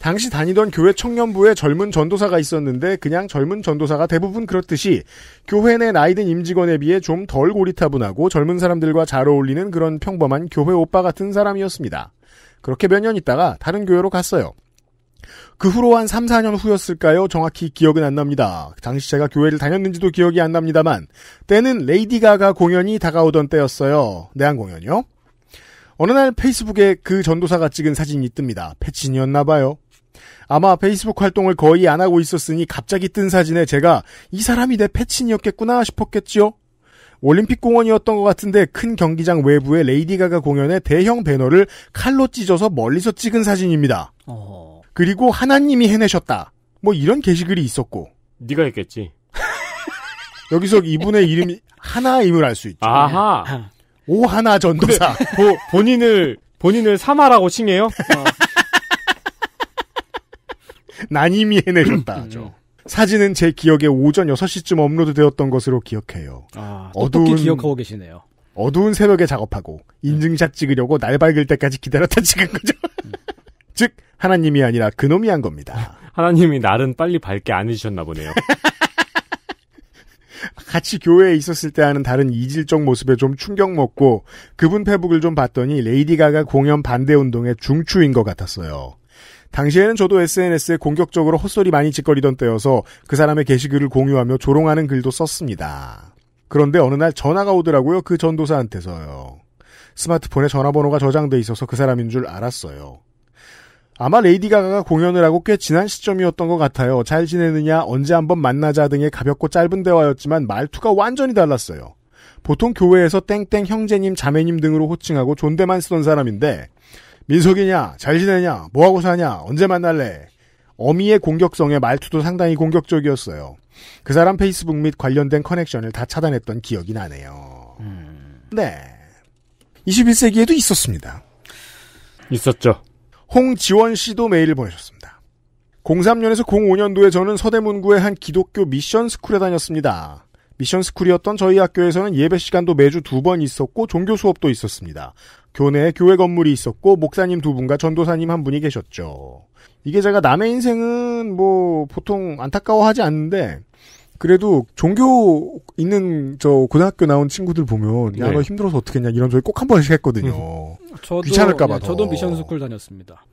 당시 다니던 교회 청년부에 젊은 전도사가 있었는데 그냥 젊은 전도사가 대부분 그렇듯이 교회 내 나이든 임직원에 비해 좀 덜 고리타분하고 젊은 사람들과 잘 어울리는 그런 평범한 교회 오빠 같은 사람이었습니다. 그렇게 몇 년 있다가 다른 교회로 갔어요. 그 후로 한 3, 4년 후였을까요? 정확히 기억은 안 납니다. 당시 제가 교회를 다녔는지도 기억이 안 납니다만, 때는 레이디 가가 공연이 다가오던 때였어요. 내한 공연이요? 어느 날 페이스북에 그 전도사가 찍은 사진이 뜹니다. 패친이었나봐요. 아마 페이스북 활동을 거의 안 하고 있었으니 갑자기 뜬 사진에 제가 이 사람이 내 패친이었겠구나 싶었겠지요. 올림픽공원이었던 것 같은데 큰 경기장 외부에 레이디 가가 공연해 대형 배너를 칼로 찢어서 멀리서 찍은 사진입니다. 어... 그리고 하나님이 해내셨다. 뭐 이런 게시글이 있었고. 네가 했겠지. 여기서 이분의 이름이 하나임을 알 수 있죠. 아하. 네. 오하나 전도사. 보, 본인을 본인을 사마라고 칭해요? 어. 난임이 해내렸다죠 음. 사진은 제 기억에 오전 6시쯤 업로드되었던 것으로 기억해요. 아, 어두운 기억하고 계시네요. 어두운 새벽에 작업하고 인증샷 네. 찍으려고 날 밝을 때까지 기다렸다 찍은 거죠. 즉 하나님이 아니라 그놈이 한 겁니다. 하나님이 날은 빨리 밝게 안 해주셨나 보네요. 같이 교회에 있었을 때 하는 다른 이질적 모습에 좀 충격 먹고 그분 페북을 좀 봤더니 레이디 가가 공연 반대 운동의 중추인 것 같았어요. 당시에는 저도 SNS에 공격적으로 헛소리 많이 짓거리던 때여서 그 사람의 게시글을 공유하며 조롱하는 글도 썼습니다. 그런데 어느 날 전화가 오더라고요. 그 전도사한테서요. 스마트폰에 전화번호가 저장돼 있어서 그 사람인 줄 알았어요. 아마 레이디 가가가 공연을 하고 꽤 지난 시점이었던 것 같아요. 잘 지내느냐, 언제 한번 만나자 등의 가볍고 짧은 대화였지만 말투가 완전히 달랐어요. 보통 교회에서 땡땡 형제님, 자매님 등으로 호칭하고 존대만 쓰던 사람인데 민석이냐? 잘 지내냐? 뭐하고 사냐? 언제 만날래? 어미의 공격성에 말투도 상당히 공격적이었어요. 그 사람 페이스북 및 관련된 커넥션을 다 차단했던 기억이 나네요. 음... 네. 21세기에도 있었습니다. 있었죠. 홍지원 씨도 메일을 보내셨습니다. 03년에서 05년도에 저는 서대문구의 한 기독교 미션 스쿨에 다녔습니다. 미션스쿨이었던 저희 학교에서는 예배 시간도 매주 두 번 있었고 종교 수업도 있었습니다. 교내에 교회 건물이 있었고 목사님 두 분과 전도사님 한 분이 계셨죠. 이게 제가 남의 인생은 뭐 보통 안타까워하지 않는데 그래도 종교 있는 저 고등학교 나온 친구들 보면 네. 야너 힘들어서 어떻게 했냐 이런 소리 꼭 한 번씩 했거든요. 저도, 귀찮을까봐 예, 저도 미션 스쿨 다녔습니다.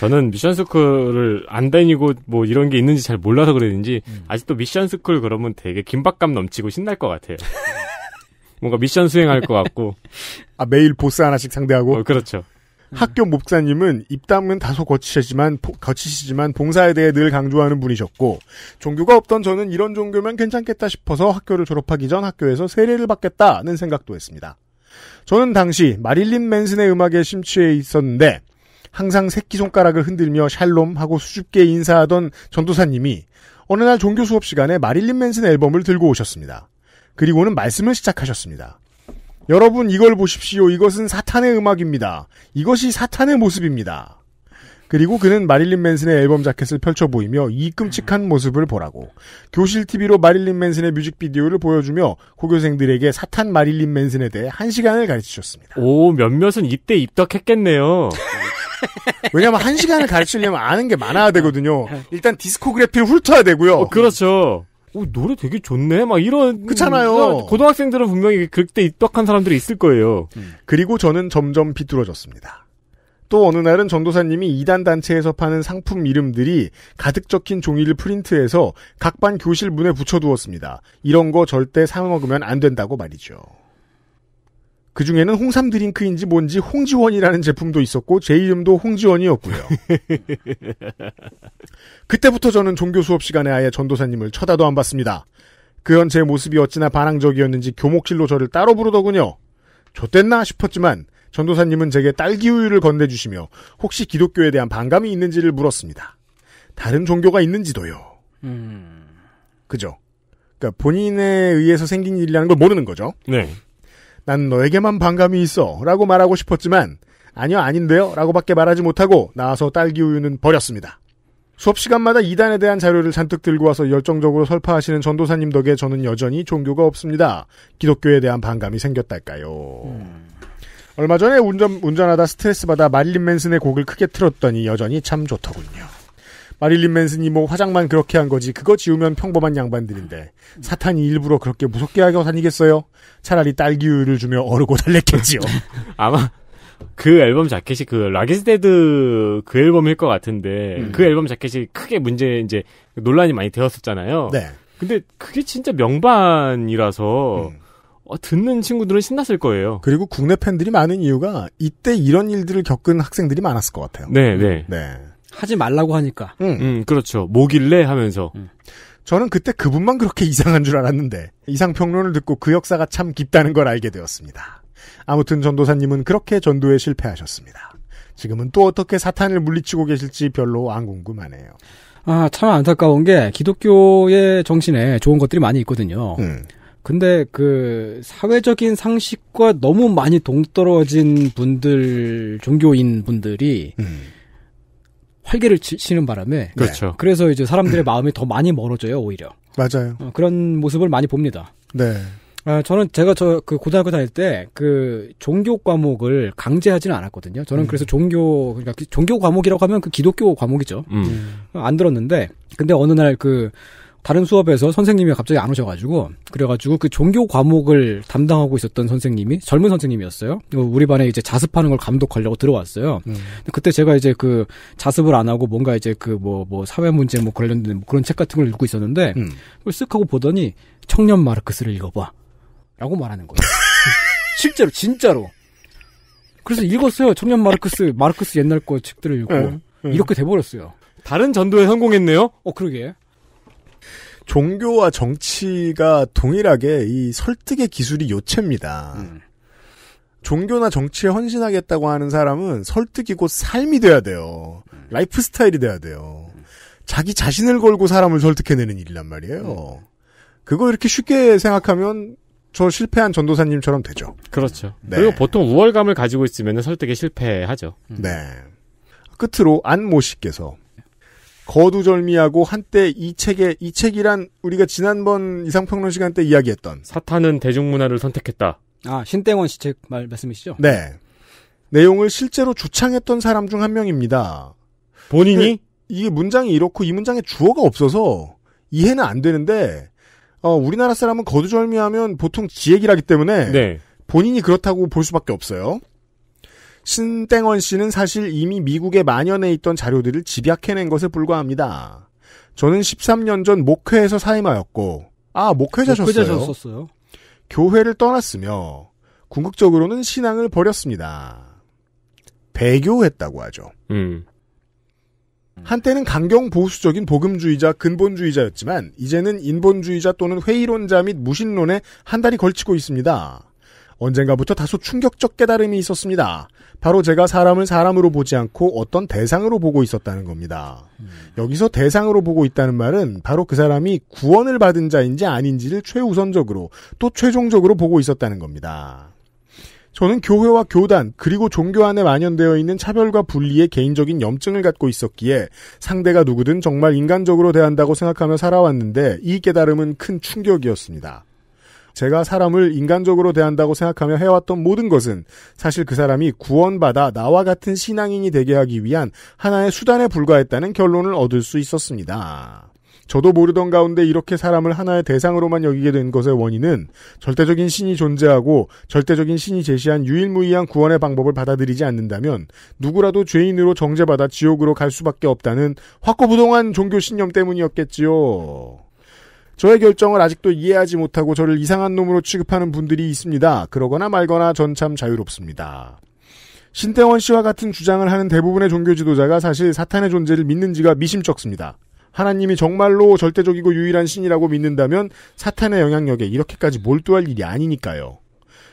저는 미션 스쿨을 안 다니고 뭐 이런 게 있는지 잘 몰라서 그랬는지 음. 아직도 미션 스쿨 그러면 되게 긴박감 넘치고 신날 것 같아요. 뭔가 미션 수행할 것 같고. 아, 매일 보스 하나씩 상대하고? 어, 그렇죠. 음. 학교 목사님은 입담은 다소 거치시지만, 포, 거치시지만 봉사에 대해 늘 강조하는 분이셨고, 종교가 없던 저는 이런 종교면 괜찮겠다 싶어서 학교를 졸업하기 전 학교에서 세례를 받겠다는 생각도 했습니다. 저는 당시 마릴린 맨슨의 음악에 심취해 있었는데, 항상 새끼손가락을 흔들며 샬롬 하고 수줍게 인사하던 전도사님이 어느 날 종교 수업 시간에 마릴린 맨슨 앨범을 들고 오셨습니다. 그리고는 말씀을 시작하셨습니다. 여러분 이걸 보십시오. 이것은 사탄의 음악입니다. 이것이 사탄의 모습입니다. 그리고 그는 마릴린 맨슨의 앨범 자켓을 펼쳐 보이며 이 끔찍한 모습을 보라고 교실 TV로 마릴린 맨슨의 뮤직비디오를 보여주며 고교생들에게 사탄 마릴린 맨슨에 대해 한 시간을 가르치셨습니다. 오 몇몇은 이때 입덕했겠네요. 왜냐면한 시간을 가르치려면 아는 게 많아야 되거든요. 일단 디스코그래피를 훑어야 되고요. 어, 그렇죠. 오, 노래 되게 좋네? 막 이런. 그렇잖아요. 음, 고등학생들은 분명히 그때 입덕한 사람들이 있을 거예요. 음. 그리고 저는 점점 비뚤어졌습니다. 또 어느 날은 전도사님이 이단 단체에서 파는 상품 이름들이 가득 적힌 종이를 프린트해서 각 반 교실 문에 붙여두었습니다. 이런 거 절대 사 먹으면 안 된다고 말이죠. 그 중에는 홍삼 드링크인지 뭔지 홍지원이라는 제품도 있었고 제 이름도 홍지원이었고요. 그때부터 저는 종교 수업 시간에 아예 전도사님을 쳐다도 안 봤습니다. 그건 제 모습이 어찌나 반항적이었는지 교목실로 저를 따로 부르더군요. 좋댔나 싶었지만 전도사님은 제게 딸기 우유를 건네주시며 혹시 기독교에 대한 반감이 있는지를 물었습니다. 다른 종교가 있는지도요. 음... 그죠? 그러니까 본인에 의해서 생긴 일이라는 걸 모르는 거죠. 네. 난 너에게만 반감이 있어. 라고 말하고 싶었지만, 아니요, 아닌데요. 라고밖에 말하지 못하고 나와서 딸기 우유는 버렸습니다. 수업 시간마다 이단에 대한 자료를 잔뜩 들고 와서 열정적으로 설파하시는 전도사님 덕에 저는 여전히 종교가 없습니다. 기독교에 대한 반감이 생겼달까요. 음. 얼마 전에 운전, 운전하다 스트레스 받아 말린 맨슨의 곡을 크게 틀었더니 여전히 참 좋더군요. 마릴린 맨슨 이모 뭐 화장만 그렇게 한 거지 그거 지우면 평범한 양반들인데 사탄이 일부러 그렇게 무섭게 하고 다니겠어요? 차라리 딸기우유를 주며 어르고 달랬겠지요. 아마 그 앨범 자켓이 그 라기스데드 그 앨범일 것 같은데 음. 그 앨범 자켓이 크게 문제 이제 논란이 많이 되었었잖아요. 네. 근데 그게 진짜 명반이라서 음. 어, 듣는 친구들은 신났을 거예요. 그리고 국내 팬들이 많은 이유가 이때 이런 일들을 겪은 학생들이 많았을 것 같아요. 네, 네. 네. 하지 말라고 하니까. 음, 음 그렇죠. 뭐길래 하면서. 음. 저는 그때 그분만 그렇게 이상한 줄 알았는데 이상 평론을 듣고 그 역사가 참 깊다는 걸 알게 되었습니다. 아무튼 전도사님은 그렇게 전도에 실패하셨습니다. 지금은 또 어떻게 사탄을 물리치고 계실지 별로 안 궁금하네요. 아, 참 안타까운 게 기독교의 정신에 좋은 것들이 많이 있거든요. 음. 근데 그 사회적인 상식과 너무 많이 동떨어진 분들, 종교인 분들이 음. 활개를 치는 바람에 네. 그렇죠. 그래서 이제 사람들의 마음이 더 많이 멀어져요 오히려. 맞아요. 어, 그런 모습을 많이 봅니다. 네. 아, 저는 제가 저 그 고등학교 다닐 때 그 종교 과목을 강제하지는 않았거든요. 저는 음. 그래서 종교 그러니까 종교 과목이라고 하면 그 기독교 과목이죠. 음. 안 들었는데 근데 어느 날그 다른 수업에서 선생님이 갑자기 안 오셔가지고 그래가지고 그 종교 과목을 담당하고 있었던 선생님이 젊은 선생님이었어요. 뭐 우리 반에 이제 자습하는 걸 감독하려고 들어왔어요. 음. 그때 제가 이제 그 자습을 안 하고 뭔가 이제 그 뭐뭐 뭐 사회 문제 뭐 관련된 뭐 그런 책 같은 걸 읽고 있었는데 음. 쓱 하고 보더니 청년 마르크스를 읽어봐라고 말하는 거예요. 실제로 진짜로. 그래서 읽었어요. 청년 마르크스 마르크스 옛날 거 책들을 읽고 음, 음. 이렇게 돼버렸어요. 다른 전도에 성공했네요. 어 그러게. 종교와 정치가 동일하게 이 설득의 기술이 요체입니다. 음. 종교나 정치에 헌신하겠다고 하는 사람은 설득이 곧 삶이 돼야 돼요. 음. 라이프 스타일이 돼야 돼요. 음. 자기 자신을 걸고 사람을 설득해내는 일이란 말이에요. 음. 그거 이렇게 쉽게 생각하면 저 실패한 전도사님처럼 되죠. 그렇죠. 네. 그리고 보통 우월감을 가지고 있으면 설득에 실패하죠. 네. 끝으로 안모 씨께서 거두절미하고 한때 이 책에 이 책이란 우리가 지난번 이상평론 시간 때 이야기했던 사탄은 대중문화를 선택했다. 아 신땡원 시책말 말씀이시죠? 네. 내용을 실제로 주창했던 사람 중 한 명입니다. 본인이 이게 문장이 이렇고 이 문장에 주어가 없어서 이해는 안 되는데 어, 우리나라 사람은 거두절미하면 보통 지액이라기 때문에 네. 본인이 그렇다고 볼 수밖에 없어요. 신땡원 씨는 사실 이미 미국에 만연해 있던 자료들을 집약해낸 것에 불과합니다. 저는 13년 전 목회에서 사임하였고, 아, 목회자셨어요. 목회자셨었어요. 교회를 떠났으며, 궁극적으로는 신앙을 버렸습니다. 배교했다고 하죠. 음. 한때는 강경 보수적인 복음주의자, 근본주의자였지만 이제는 인본주의자 또는 회의론자 및 무신론에 한 달이 걸치고 있습니다. 언젠가부터 다소 충격적 깨달음이 있었습니다. 바로 제가 사람을 사람으로 보지 않고 어떤 대상으로 보고 있었다는 겁니다. 음. 여기서 대상으로 보고 있다는 말은 바로 그 사람이 구원을 받은 자인지 아닌지를 최우선적으로 또 최종적으로 보고 있었다는 겁니다. 저는 교회와 교단 그리고 종교 안에 만연되어 있는 차별과 분리의 개인적인 염증을 갖고 있었기에 상대가 누구든 정말 인간적으로 대한다고 생각하며 살아왔는데 이 깨달음은 큰 충격이었습니다. 제가 사람을 인간적으로 대한다고 생각하며 해왔던 모든 것은 사실 그 사람이 구원받아 나와 같은 신앙인이 되게 하기 위한 하나의 수단에 불과했다는 결론을 얻을 수 있었습니다. 저도 모르던 가운데 이렇게 사람을 하나의 대상으로만 여기게 된 것의 원인은 절대적인 신이 존재하고 절대적인 신이 제시한 유일무이한 구원의 방법을 받아들이지 않는다면 누구라도 죄인으로 정죄받아 지옥으로 갈 수밖에 없다는 확고부동한 종교 신념 때문이었겠지요. 저의 결정을 아직도 이해하지 못하고 저를 이상한 놈으로 취급하는 분들이 있습니다. 그러거나 말거나 전 참 자유롭습니다. 신태원 씨와 같은 주장을 하는 대부분의 종교 지도자가 사실 사탄의 존재를 믿는지가 미심쩍습니다. 하나님이 정말로 절대적이고 유일한 신이라고 믿는다면 사탄의 영향력에 이렇게까지 몰두할 일이 아니니까요.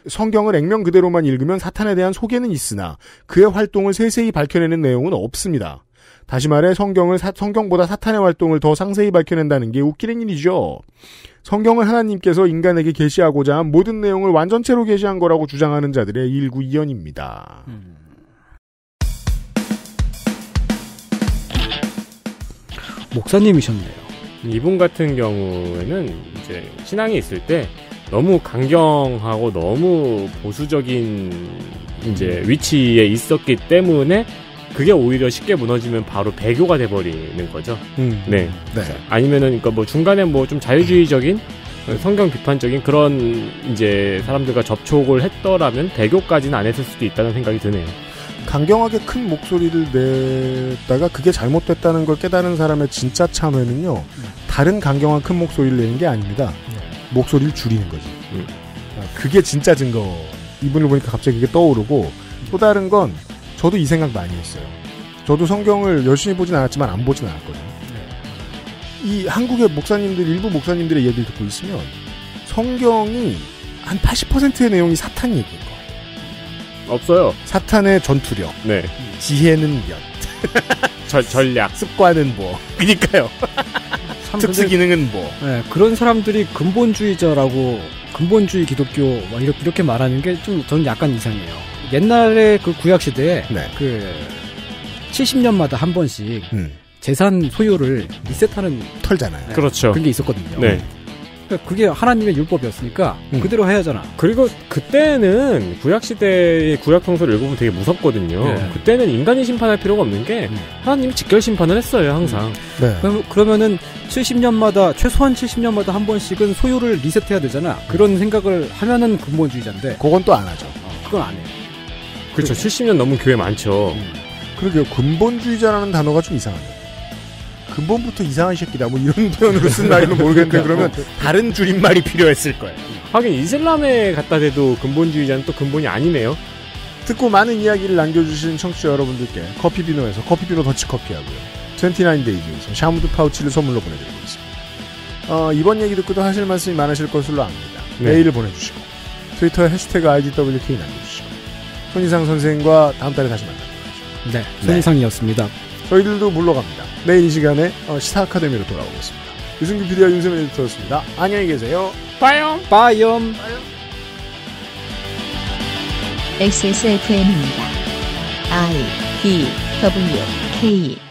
성경을 액면 그대로만 읽으면 사탄에 대한 소개는 있으나 그의 활동을 세세히 밝혀내는 내용은 없습니다. 다시 말해 성경을 사, 성경보다 사탄의 활동을 더 상세히 밝혀낸다는 게 웃기는 일이죠. 성경을 하나님께서 인간에게 계시하고자 한 모든 내용을 완전체로 계시한 거라고 주장하는 자들의 일구이연입니다. 음. 목사님이셨네요. 이분 같은 경우에는 이제 신앙이 있을 때 너무 강경하고 너무 보수적인 이제 음. 위치에 있었기 때문에 그게 오히려 쉽게 무너지면 바로 배교가 돼버리는 거죠. 음. 네. 네. 아니면은 그니까뭐 중간에 뭐 좀 자유주의적인 성경 비판적인 그런 이제 사람들과 접촉을 했더라면 배교까지는 안 했을 수도 있다는 생각이 드네요. 강경하게 큰 목소리를 냈다가 그게 잘못됐다는 걸 깨달은 사람의 진짜 참회는요. 다른 강경한 큰 목소리를 내는 게 아닙니다. 네. 목소리를 줄이는 거지. 음. 아, 그게 진짜 증거. 이분을 보니까 갑자기 이게 떠오르고 또 다른 건 저도 이 생각 많이 했어요. 저도 성경을 열심히 보진 않았지만 안 보진 않았거든요. 네. 이 한국의 목사님들, 일부 목사님들의 얘기를 듣고 있으면 성경이 한 80%의 내용이 사탄 얘기인 거요 없어요. 사탄의 전투력. 네. 지혜는 몇. 절, 전략. 습관은 뭐. 그니까요. 특수 기능은 뭐. 네, 그런 사람들이 근본주의자라고 근본주의 기독교 이렇게 말하는 게 좀 저는 약간 이상해요. 옛날에 그 구약 시대에 네. 그 70년마다 한 번씩 음. 재산 소유를 리셋하는 털잖아요. 네, 그렇죠. 그게 있었거든요. 네. 그러니까 그게 하나님의 율법이었으니까 음. 그대로 해야잖아. 그리고 그때는 구약 시대의 구약 성서를 읽으면 되게 무섭거든요. 네. 그때는 인간이 심판할 필요가 없는 게 음. 하나님이 직결 심판을 했어요 항상. 음. 네. 그럼, 그러면은 70년마다 최소한 70년마다 한 번씩은 소유를 리셋해야 되잖아. 그런 생각을 하면은 근본주의자인데. 그건 또 안 하죠. 어, 그건 안 해요. 그렇죠. 70년 넘은 교회 많죠. 음. 그러게요. 근본주의자라는 단어가 좀 이상하네요. 근본부터 이상한 새끼다. 뭐 이런 표현으로 쓴 말이면 모르겠는데 그러니까. 그러면 다른 줄임말이 필요했을 거예요. 하긴 이슬람에 갔다 대도 근본주의자는 또 근본이 아니네요. 듣고 많은 이야기를 남겨주신 청취자 여러분들께 커피비노에서 커피비노 더치커피하고요. 29데이즈에서 샤무드 파우치를 선물로 보내드리고 있습니다. 어, 이번 얘기 듣고도 하실 말씀이 많으실 것으로 압니다. 네. 메일을 보내주시고 트위터에 해시태그 IDWK 남겨주시고 손희상 선생과 다음 달에 다시 만나요. 네, 네, 손희상이었습니다. 네. 저희들도 물러갑니다. 내일 이 시간에 어, 시사 아카데미로 돌아오겠습니다. 유승규 PD와 윤세민 에디터였습니다. 안녕히 계세요. 빠염. 빠염. XSFM입니다. I D W K